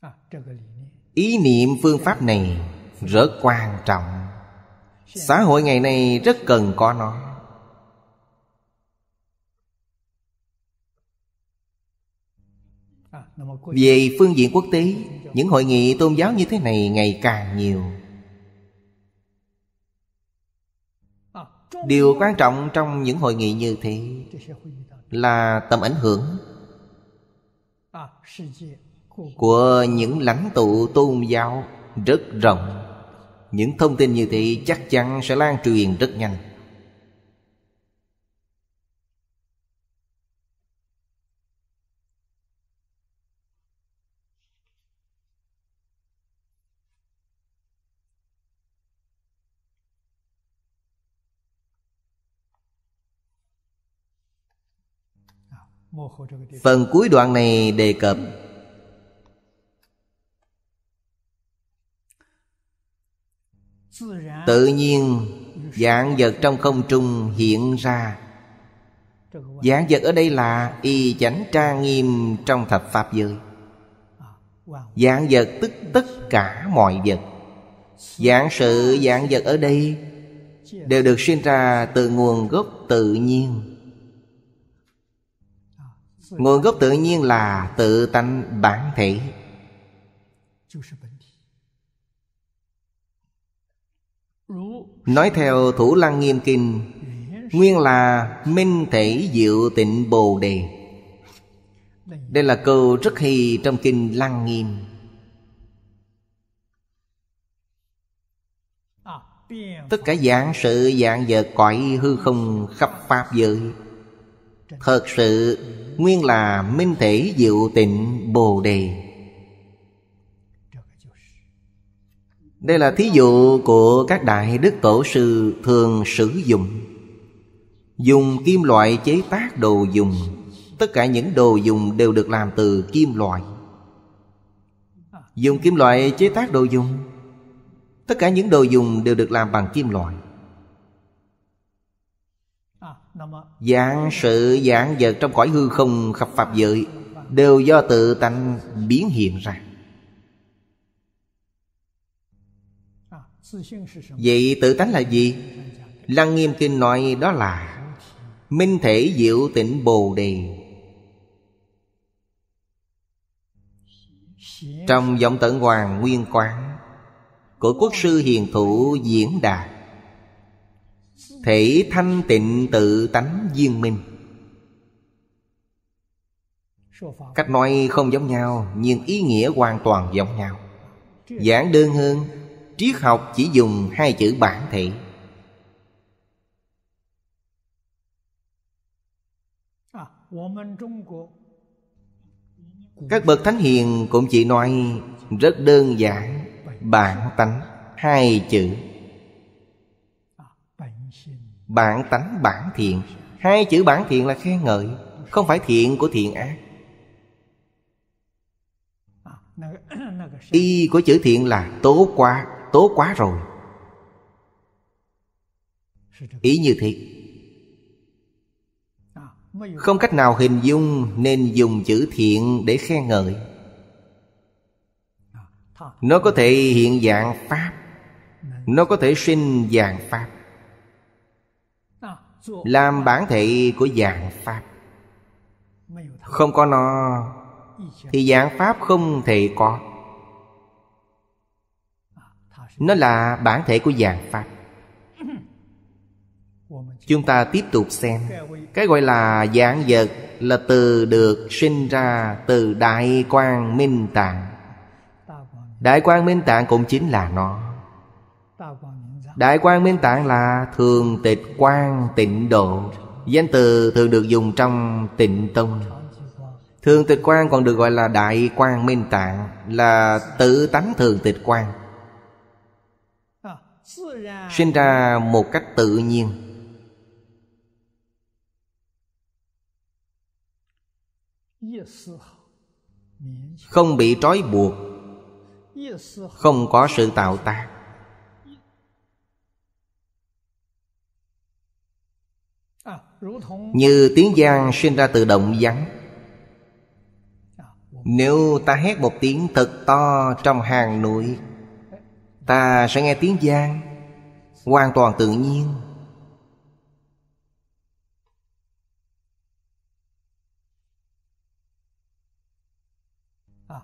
à, ý niệm phương pháp này rất quan trọng xã hội ngày nay rất cần có nó về phương diện quốc tế những hội nghị tôn giáo như thế này ngày càng nhiều điều quan trọng trong những hội nghị như thế là tầm ảnh hưởng của những lãnh tụ tôn giáo rất rộng những thông tin như thế chắc chắn sẽ lan truyền rất nhanh Phần cuối đoạn này đề cập Tự nhiên dạng vật trong không trung hiện ra Dạng vật ở đây là y chánh trang nghiêm trong thập Pháp giới Dạng vật tức tất cả mọi vật Dạng sự dạng vật ở đây Đều được sinh ra từ nguồn gốc tự nhiên Nguồn gốc tự nhiên là tự tánh bản thể Nói theo Thủ Lăng Nghiêm Kinh Nguyên là minh thể diệu tịnh Bồ Đề Đây là câu rất hay trong Kinh Lăng Nghiêm Tất cả dạng sự dạng vật cõi hư không khắp Pháp giới Thật sự Nguyên là minh thể diệu tịnh Bồ Đề Đây là thí dụ của các đại đức tổ sư thường sử dụng Dùng kim loại chế tác đồ dùng Tất cả những đồ dùng đều được làm từ kim loại Dùng kim loại chế tác đồ dùng Tất cả những đồ dùng đều được làm bằng kim loại Dạng sự dạng vật trong cõi hư không khắp pháp giới Đều do tự tánh biến hiện ra à, Vậy tự tánh là gì? Lăng Nghiêm Kinh nói đó là Minh thể diệu tịnh Bồ Đề Trong giọng tận hoàng nguyên quán Của quốc sư hiền thủ diễn đạt Thể thanh tịnh tự tánh viên minh Cách nói không giống nhau Nhưng ý nghĩa hoàn toàn giống nhau Giản đơn hơn Triết học chỉ dùng hai chữ bản thể Các bậc thánh hiền cũng chỉ nói Rất đơn giản Bản tánh Hai chữ Bản tánh bản thiện Hai chữ bản thiện là khen ngợi Không phải thiện của thiện ác Y của chữ thiện là tố quá Tố quá rồi Ý như thế Không cách nào hình dung Nên dùng chữ thiện để khen ngợi Nó có thể hiện dạng Pháp Nó có thể sinh dạng Pháp làm bản thể của dạng pháp không có nó thì dạng pháp không thể có nó là bản thể của dạng pháp chúng ta tiếp tục xem cái gọi là dạng vật là từ được sinh ra từ đại quang minh tạng đại quang minh tạng cũng chính là nó Dạ. Đại quan Minh Tạng là thường tịch quan tịnh độ Danh từ thường được dùng trong tịnh tông Thường tịch quan còn được gọi là đại quan Minh Tạng Là tự tánh thường tịch quan ờ, Sinh ra một cách tự nhiên Không bị trói buộc Không có sự tạo tác Như tiếng giang sinh ra từ động vắng Nếu ta hét một tiếng thật to trong hàng núi Ta sẽ nghe tiếng giang Hoàn toàn tự nhiên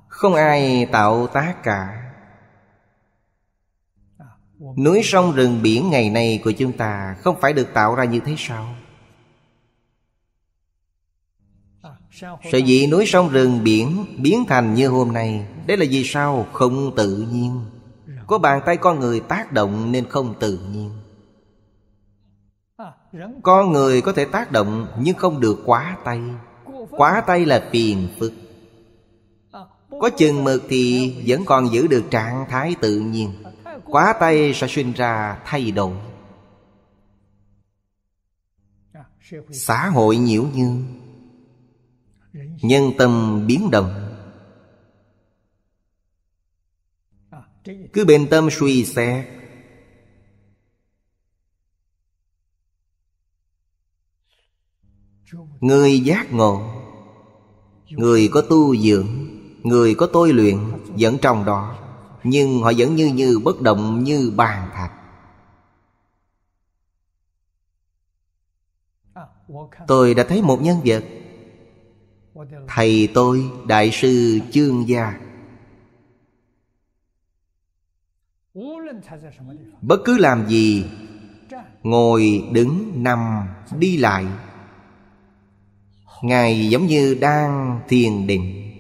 Không ai tạo tác cả Núi sông rừng biển ngày nay của chúng ta Không phải được tạo ra như thế sao Sở dĩ núi sông rừng biển biến thành như hôm nay Đấy là vì sao không tự nhiên Có bàn tay con người tác động nên không tự nhiên Con người có thể tác động nhưng không được quá tay Quá tay là phiền phức Có chừng mực thì vẫn còn giữ được trạng thái tự nhiên Quá tay sẽ sinh ra thay đổi Xã hội nhiễu nhương nhân tâm biến động cứ bên tâm suy xét người giác ngộ người có tu dưỡng người có tôi luyện vẫn trong đó nhưng họ vẫn như như bất động như bàn thạch tôi đã thấy một nhân vật Thầy tôi Đại sư Chương Gia Bất cứ làm gì Ngồi đứng nằm đi lại Ngài giống như đang thiền định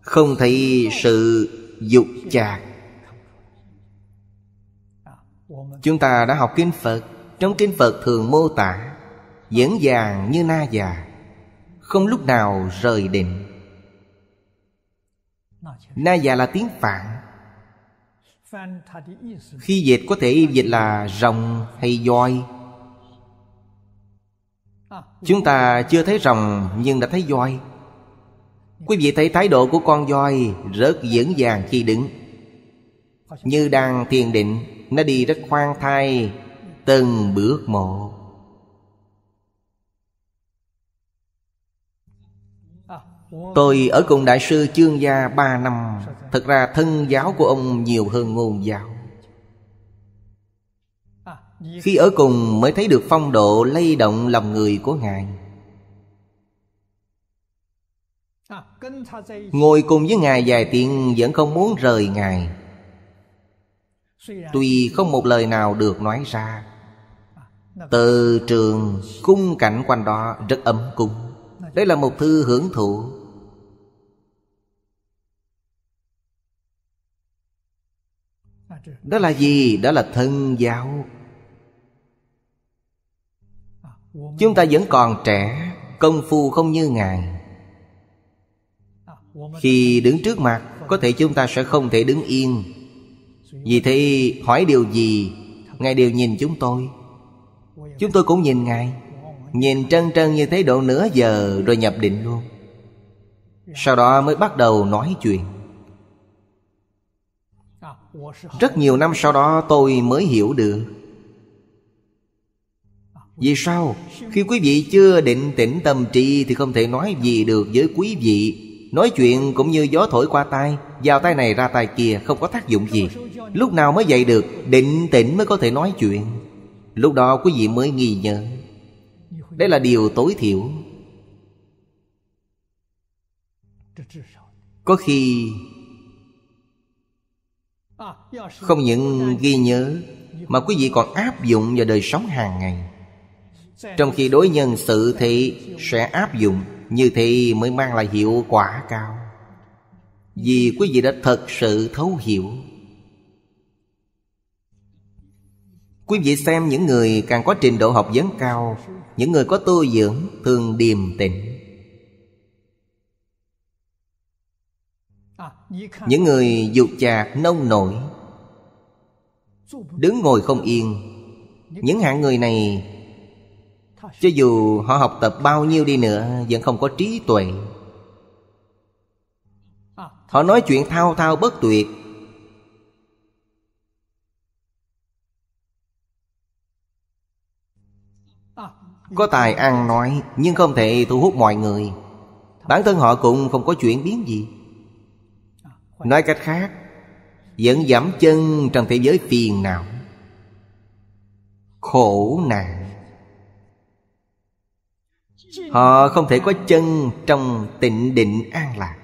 Không thấy sự dục chạc Chúng ta đã học Kinh Phật Trong Kinh Phật thường mô tả Dễn dàng như na già Không lúc nào rời định Na già là tiếng Phạn Khi dịch có thể dịch là rồng hay voi Chúng ta chưa thấy rồng nhưng đã thấy voi Quý vị thấy thái độ của con voi rất dững dàng khi đứng Như đang thiền định Nó đi rất khoan thai Từng bước một Tôi ở cùng Đại sư Chương Gia ba năm Thật ra thân giáo của ông nhiều hơn ngôn giáo Khi ở cùng mới thấy được phong độ lay động lòng người của Ngài Ngồi cùng với Ngài vài tiếng vẫn không muốn rời Ngài Tuy không một lời nào được nói ra Từ trường cung cảnh quanh đó rất ấm cung Đây là một thư hưởng thụ đó là gì đó là thân giáo chúng ta vẫn còn trẻ công phu không như ngài khi đứng trước mặt có thể chúng ta sẽ không thể đứng yên vì thế hỏi điều gì ngài đều nhìn chúng tôi chúng tôi cũng nhìn ngài nhìn trân trân như thế độ nửa giờ rồi nhập định luôn sau đó mới bắt đầu nói chuyện rất nhiều năm sau đó tôi mới hiểu được vì sao? Khi quý vị chưa định tĩnh tâm trí Thì không thể nói gì được với quý vị Nói chuyện cũng như gió thổi qua tai Vào tai này ra tai kia không có tác dụng gì Lúc nào mới dậy được Định tĩnh mới có thể nói chuyện Lúc đó quý vị mới nghi nhớ Đây là điều tối thiểu Có khi không những ghi nhớ Mà quý vị còn áp dụng vào đời sống hàng ngày Trong khi đối nhân sự thì sẽ áp dụng Như thế mới mang lại hiệu quả cao Vì quý vị đã thật sự thấu hiểu Quý vị xem những người càng có trình độ học vấn cao Những người có tu dưỡng thường điềm tĩnh những người dục chạc nông nổi đứng ngồi không yên những hạng người này cho dù họ học tập bao nhiêu đi nữa vẫn không có trí tuệ họ nói chuyện thao thao bất tuyệt có tài ăn nói nhưng không thể thu hút mọi người bản thân họ cũng không có chuyển biến gì nói cách khác vẫn giảm chân trong thế giới phiền não khổ nạn họ không thể có chân trong tịnh định an lạc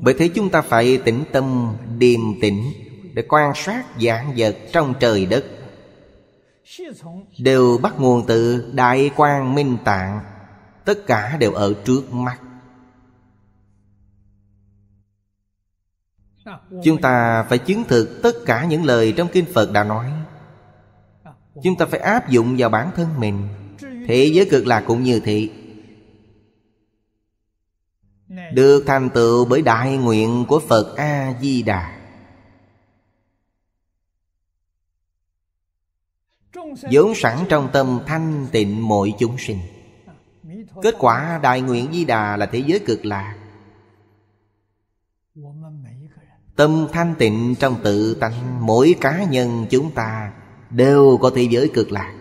bởi thế chúng ta phải tĩnh tâm điềm tĩnh để quan sát dạng vật trong trời đất đều bắt nguồn từ đại quang minh tạng tất cả đều ở trước mắt chúng ta phải chứng thực tất cả những lời trong kinh phật đã nói chúng ta phải áp dụng vào bản thân mình thế giới cực lạc cũng như thị được thành tựu bởi đại nguyện của phật a di đà vốn sẵn trong tâm thanh tịnh mọi chúng sinh kết quả đại nguyện di đà là thế giới cực lạc tâm thanh tịnh trong tự tánh mỗi cá nhân chúng ta đều có thế giới cực lạc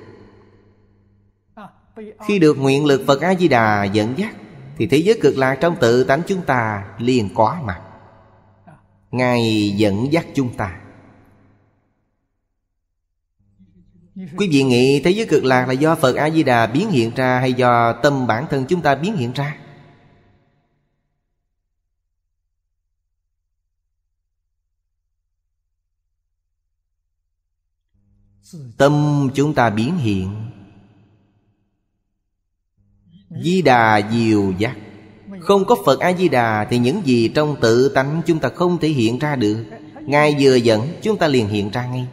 khi được nguyện lực phật a di đà dẫn dắt thì thế giới cực lạc trong tự tánh chúng ta liền có mặt ngài dẫn dắt chúng ta Quý vị nghĩ thế giới cực lạc là do Phật A-di-đà biến hiện ra Hay do tâm bản thân chúng ta biến hiện ra Tâm chúng ta biến hiện Di đà diều giác Không có Phật A-di-đà Thì những gì trong tự tánh chúng ta không thể hiện ra được Ngài vừa dẫn chúng ta liền hiện ra ngay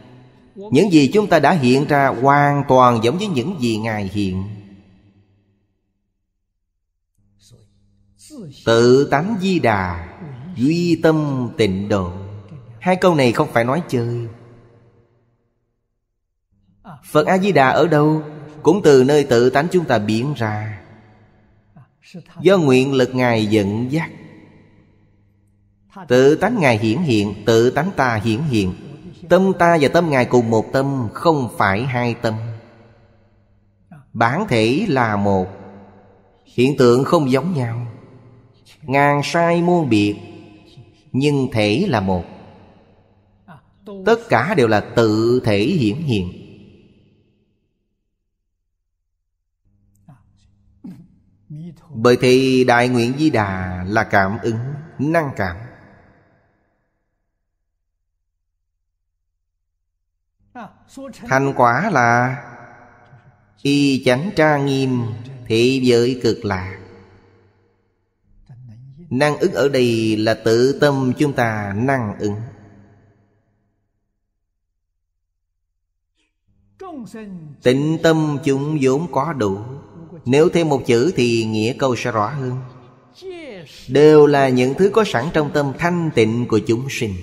những gì chúng ta đã hiện ra hoàn toàn giống với những gì ngài hiện tự tánh di đà duy tâm tịnh độ hai câu này không phải nói chơi phật a di đà ở đâu cũng từ nơi tự tánh chúng ta biến ra do nguyện lực ngài dẫn dắt tự tánh ngài hiển hiện tự tánh ta hiển hiện Tâm ta và tâm Ngài cùng một tâm Không phải hai tâm Bản thể là một Hiện tượng không giống nhau Ngàn sai muôn biệt Nhưng thể là một Tất cả đều là tự thể hiển hiện Bởi thì Đại nguyện Di Đà là cảm ứng, năng cảm thành quả là Y chánh tra nghiêm Thị giới cực lạc Năng ứng ở đây là tự tâm chúng ta năng ứng Tịnh tâm chúng vốn có đủ Nếu thêm một chữ thì nghĩa câu sẽ rõ hơn Đều là những thứ có sẵn trong tâm thanh tịnh của chúng sinh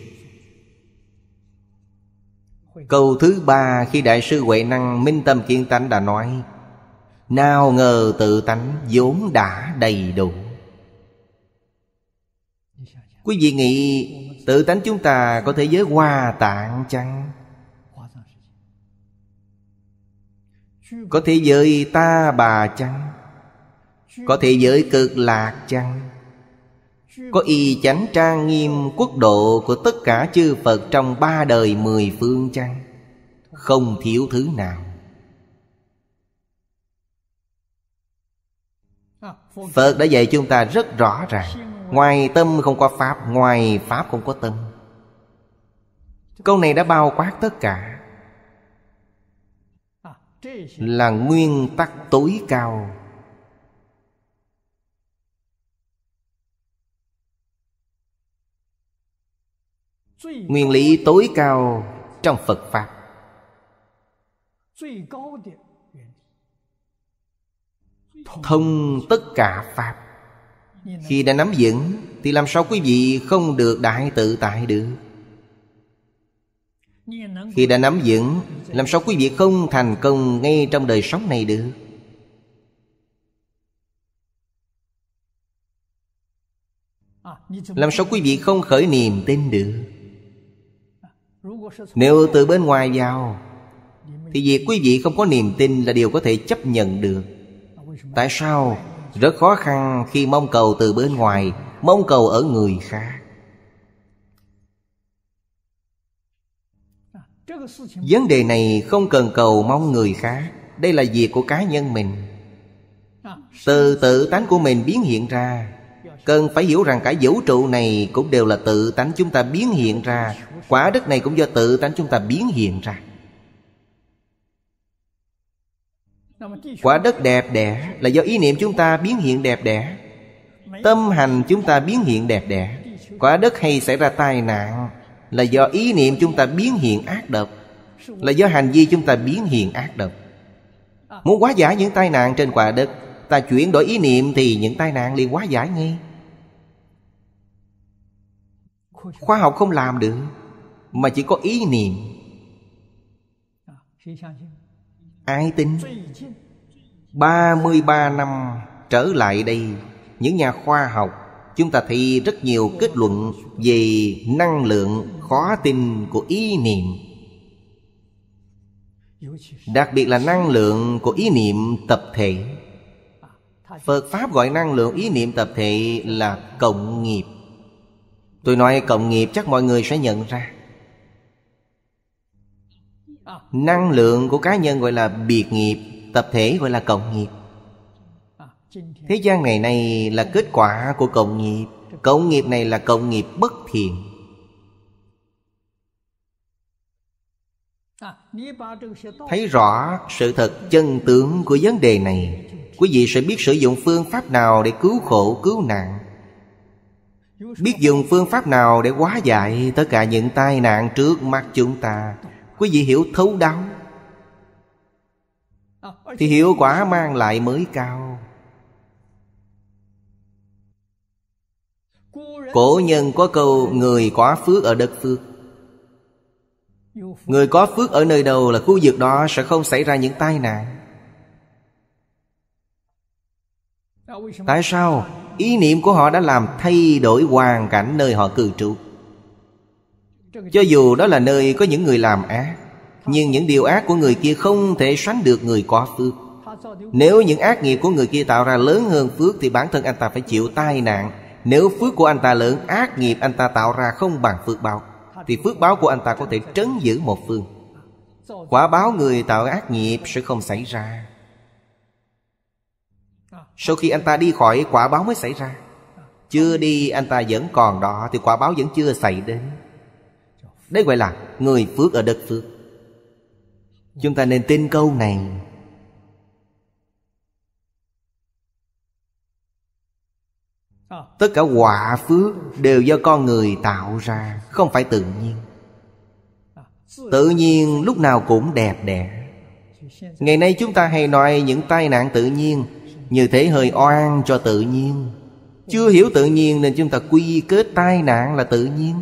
Câu thứ ba khi Đại sư Huệ Năng Minh Tâm Kiên Tánh đã nói Nào ngờ tự tánh vốn đã đầy đủ Quý vị nghĩ tự tánh chúng ta có thể giới hoa tạng chăng? Có thế giới ta bà chăng? Có thế giới cực lạc chăng? Có y chánh trang nghiêm quốc độ Của tất cả chư Phật Trong ba đời mười phương chăng Không thiếu thứ nào Phật đã dạy chúng ta rất rõ ràng Ngoài tâm không có Pháp Ngoài Pháp không có tâm Câu này đã bao quát tất cả Là nguyên tắc tối cao Nguyên lý tối cao trong Phật Pháp Thông tất cả Pháp Khi đã nắm vững Thì làm sao quý vị không được đại tự tại được Khi đã nắm vững Làm sao quý vị không thành công ngay trong đời sống này được Làm sao quý vị không khởi niềm tin được nếu từ bên ngoài vào Thì việc quý vị không có niềm tin là điều có thể chấp nhận được Tại sao rất khó khăn khi mong cầu từ bên ngoài Mong cầu ở người khác Vấn đề này không cần cầu mong người khác Đây là việc của cá nhân mình Từ tự tánh của mình biến hiện ra Cần phải hiểu rằng cả vũ trụ này Cũng đều là tự tánh chúng ta biến hiện ra Quả đất này cũng do tự tánh chúng ta biến hiện ra Quả đất đẹp đẽ Là do ý niệm chúng ta biến hiện đẹp đẽ Tâm hành chúng ta biến hiện đẹp đẽ Quả đất hay xảy ra tai nạn Là do ý niệm chúng ta biến hiện ác độc Là do hành vi chúng ta biến hiện ác độc Muốn hóa giải những tai nạn trên quả đất Ta chuyển đổi ý niệm thì những tai nạn liền hóa giải ngay khoa học không làm được mà chỉ có ý niệm ai tin 33 năm trở lại đây những nhà khoa học chúng ta thấy rất nhiều kết luận về năng lượng khó tin của ý niệm đặc biệt là năng lượng của ý niệm tập thể phật pháp gọi năng lượng ý niệm tập thể là cộng nghiệp Tôi nói cộng nghiệp chắc mọi người sẽ nhận ra Năng lượng của cá nhân gọi là biệt nghiệp Tập thể gọi là cộng nghiệp Thế gian ngày nay là kết quả của cộng nghiệp Cộng nghiệp này là cộng nghiệp bất thiện Thấy rõ sự thật chân tướng của vấn đề này Quý vị sẽ biết sử dụng phương pháp nào để cứu khổ cứu nạn Biết dùng phương pháp nào để hóa giải Tất cả những tai nạn trước mắt chúng ta Quý vị hiểu thấu đáo Thì hiệu quả mang lại mới cao Cổ nhân có câu Người quá phước ở đất phước Người có phước ở nơi đâu là khu vực đó sẽ không xảy ra những tai nạn Tại sao ý niệm của họ đã làm thay đổi hoàn cảnh nơi họ cư trú cho dù đó là nơi có những người làm ác nhưng những điều ác của người kia không thể sánh được người có phước Nếu những ác nghiệp của người kia tạo ra lớn hơn phước Thì bản thân anh ta phải chịu tai nạn Nếu phước của anh ta lớn Ác nghiệp anh ta tạo ra không bằng phước báo Thì phước báo của anh ta có thể trấn giữ một phương Quả báo người tạo ác nghiệp sẽ không xảy ra sau khi anh ta đi khỏi quả báo mới xảy ra Chưa đi anh ta vẫn còn đó Thì quả báo vẫn chưa xảy đến đây gọi là người phước ở đất phước Chúng ta nên tin câu này Tất cả quả phước đều do con người tạo ra Không phải tự nhiên Tự nhiên lúc nào cũng đẹp đẽ Ngày nay chúng ta hay nói những tai nạn tự nhiên như thế hơi oan cho tự nhiên Chưa hiểu tự nhiên nên chúng ta quy kết tai nạn là tự nhiên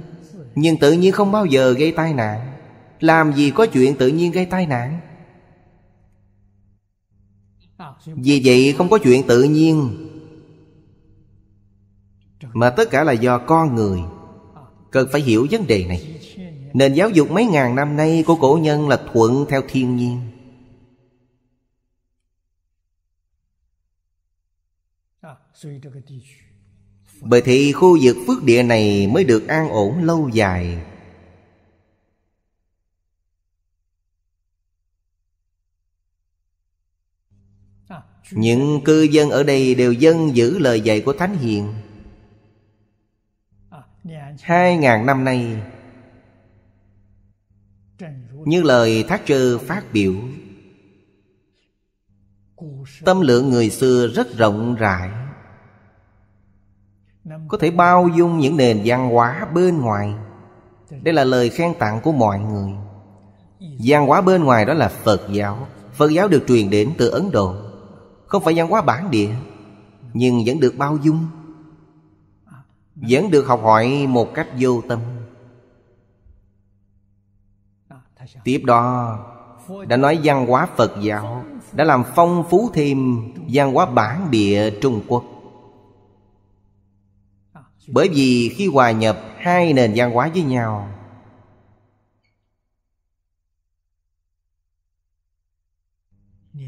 Nhưng tự nhiên không bao giờ gây tai nạn Làm gì có chuyện tự nhiên gây tai nạn Vì vậy không có chuyện tự nhiên Mà tất cả là do con người Cần phải hiểu vấn đề này Nền giáo dục mấy ngàn năm nay của cổ nhân là thuận theo thiên nhiên Bởi thị khu vực phước địa này mới được an ổn lâu dài à, Những cư dân ở đây đều dân giữ lời dạy của Thánh Hiền à, Hai ngàn năm nay Như lời Thác Trơ phát biểu Tâm lượng người xưa rất rộng rãi có thể bao dung những nền văn hóa bên ngoài đây là lời khen tặng của mọi người văn hóa bên ngoài đó là phật giáo phật giáo được truyền đến từ ấn độ không phải văn hóa bản địa nhưng vẫn được bao dung à, vẫn được học hỏi một cách vô tâm à, tiếp đó đã nói văn hóa phật giáo đã làm phong phú thêm văn hóa bản địa trung quốc bởi vì khi hòa nhập hai nền văn hóa với nhau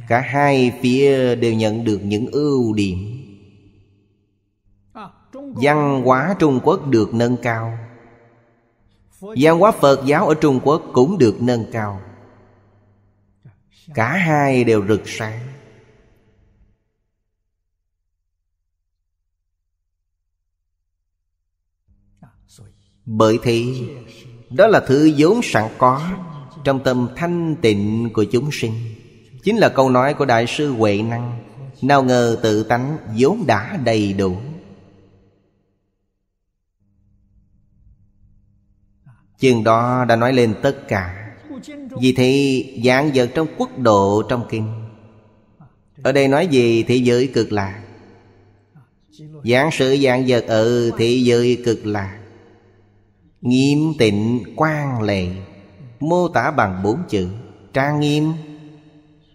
cả hai phía đều nhận được những ưu điểm văn hóa trung quốc được nâng cao văn hóa phật giáo ở trung quốc cũng được nâng cao cả hai đều rực sáng Bởi thế Đó là thứ vốn sẵn có Trong tâm thanh tịnh của chúng sinh Chính là câu nói của Đại sư Huệ Năng Nào ngờ tự tánh vốn đã đầy đủ Chừng đó đã nói lên tất cả Vì thế dạng vật trong quốc độ trong kinh Ở đây nói gì thì giới cực lạc Giảng sự dạng vật ở thế giới cực lạc Nghiêm tịnh quan lệ Mô tả bằng bốn chữ Trang nghiêm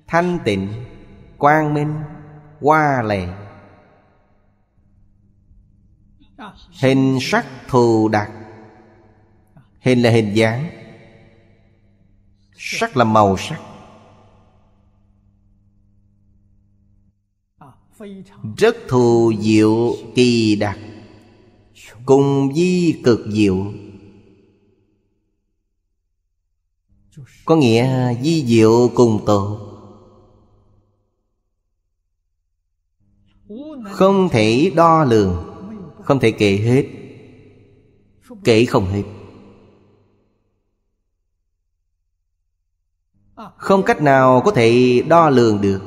Thanh tịnh Quang minh Hoa lệ Hình sắc thù đặc Hình là hình dáng Sắc là màu sắc Rất thù diệu kỳ đặc Cùng di cực diệu Có nghĩa di diệu cùng tổ Không thể đo lường Không thể kể hết Kể không hết Không cách nào có thể đo lường được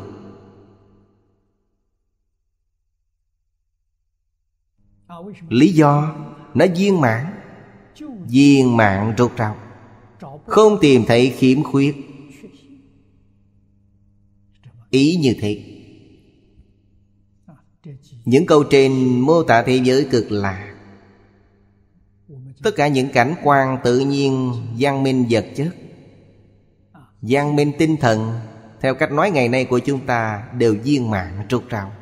Lý do Nó viên mãn Viên mạng rốt ráo không tìm thấy khiếm khuyết Ý như thế Những câu trên mô tả thế giới cực lạ, Tất cả những cảnh quan tự nhiên Giang minh vật chất Giang minh tinh thần Theo cách nói ngày nay của chúng ta Đều viên mạng trục trào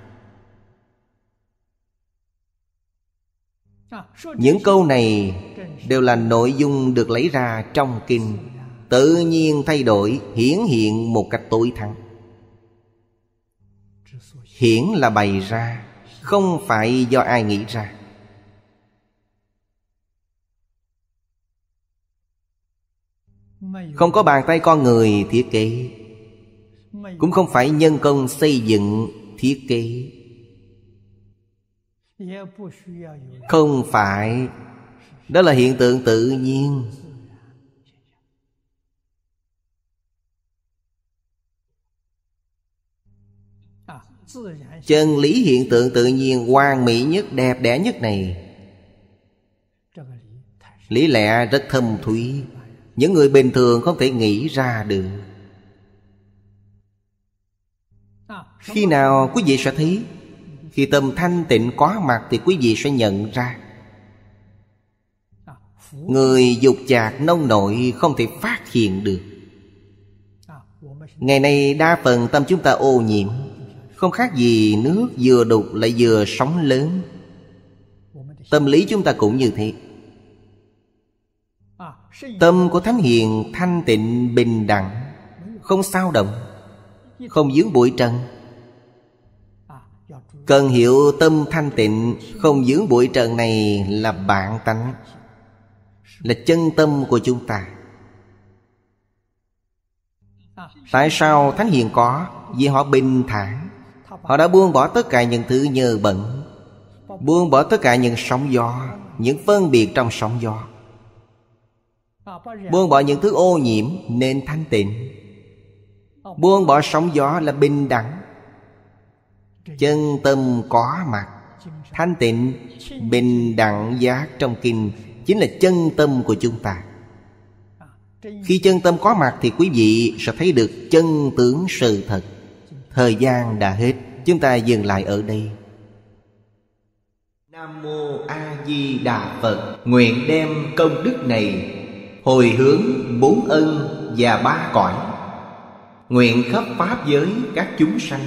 những câu này đều là nội dung được lấy ra trong kinh tự nhiên thay đổi hiển hiện một cách tối thắng hiển là bày ra không phải do ai nghĩ ra không có bàn tay con người thiết kế cũng không phải nhân công xây dựng thiết kế không phải đó là hiện tượng tự nhiên chân lý hiện tượng tự nhiên hoàn mỹ nhất đẹp đẽ nhất này lý lẽ rất thâm thúy những người bình thường không thể nghĩ ra được khi nào quý vị sẽ thấy khi tâm thanh tịnh có mặt thì quý vị sẽ nhận ra Người dục chạc nông nội không thể phát hiện được Ngày nay đa phần tâm chúng ta ô nhiễm Không khác gì nước vừa đục lại vừa sóng lớn Tâm lý chúng ta cũng như thế Tâm của Thánh Hiền thanh tịnh bình đẳng Không sao động Không dướng bụi trần Cần hiểu tâm thanh tịnh Không dưỡng bụi trần này là bản tánh Là chân tâm của chúng ta Tại sao Thánh Hiền có Vì họ bình thản Họ đã buông bỏ tất cả những thứ nhờ bẩn Buông bỏ tất cả những sóng gió Những phân biệt trong sóng gió Buông bỏ những thứ ô nhiễm nên thanh tịnh Buông bỏ sóng gió là bình đẳng chân tâm có mặt thanh tịnh bình đẳng giác trong kinh chính là chân tâm của chúng ta khi chân tâm có mặt thì quý vị sẽ thấy được chân tướng sự thật thời gian đã hết chúng ta dừng lại ở đây nam mô a di đà phật nguyện đem công đức này hồi hướng bốn ân và ba cõi nguyện khắp pháp giới các chúng sanh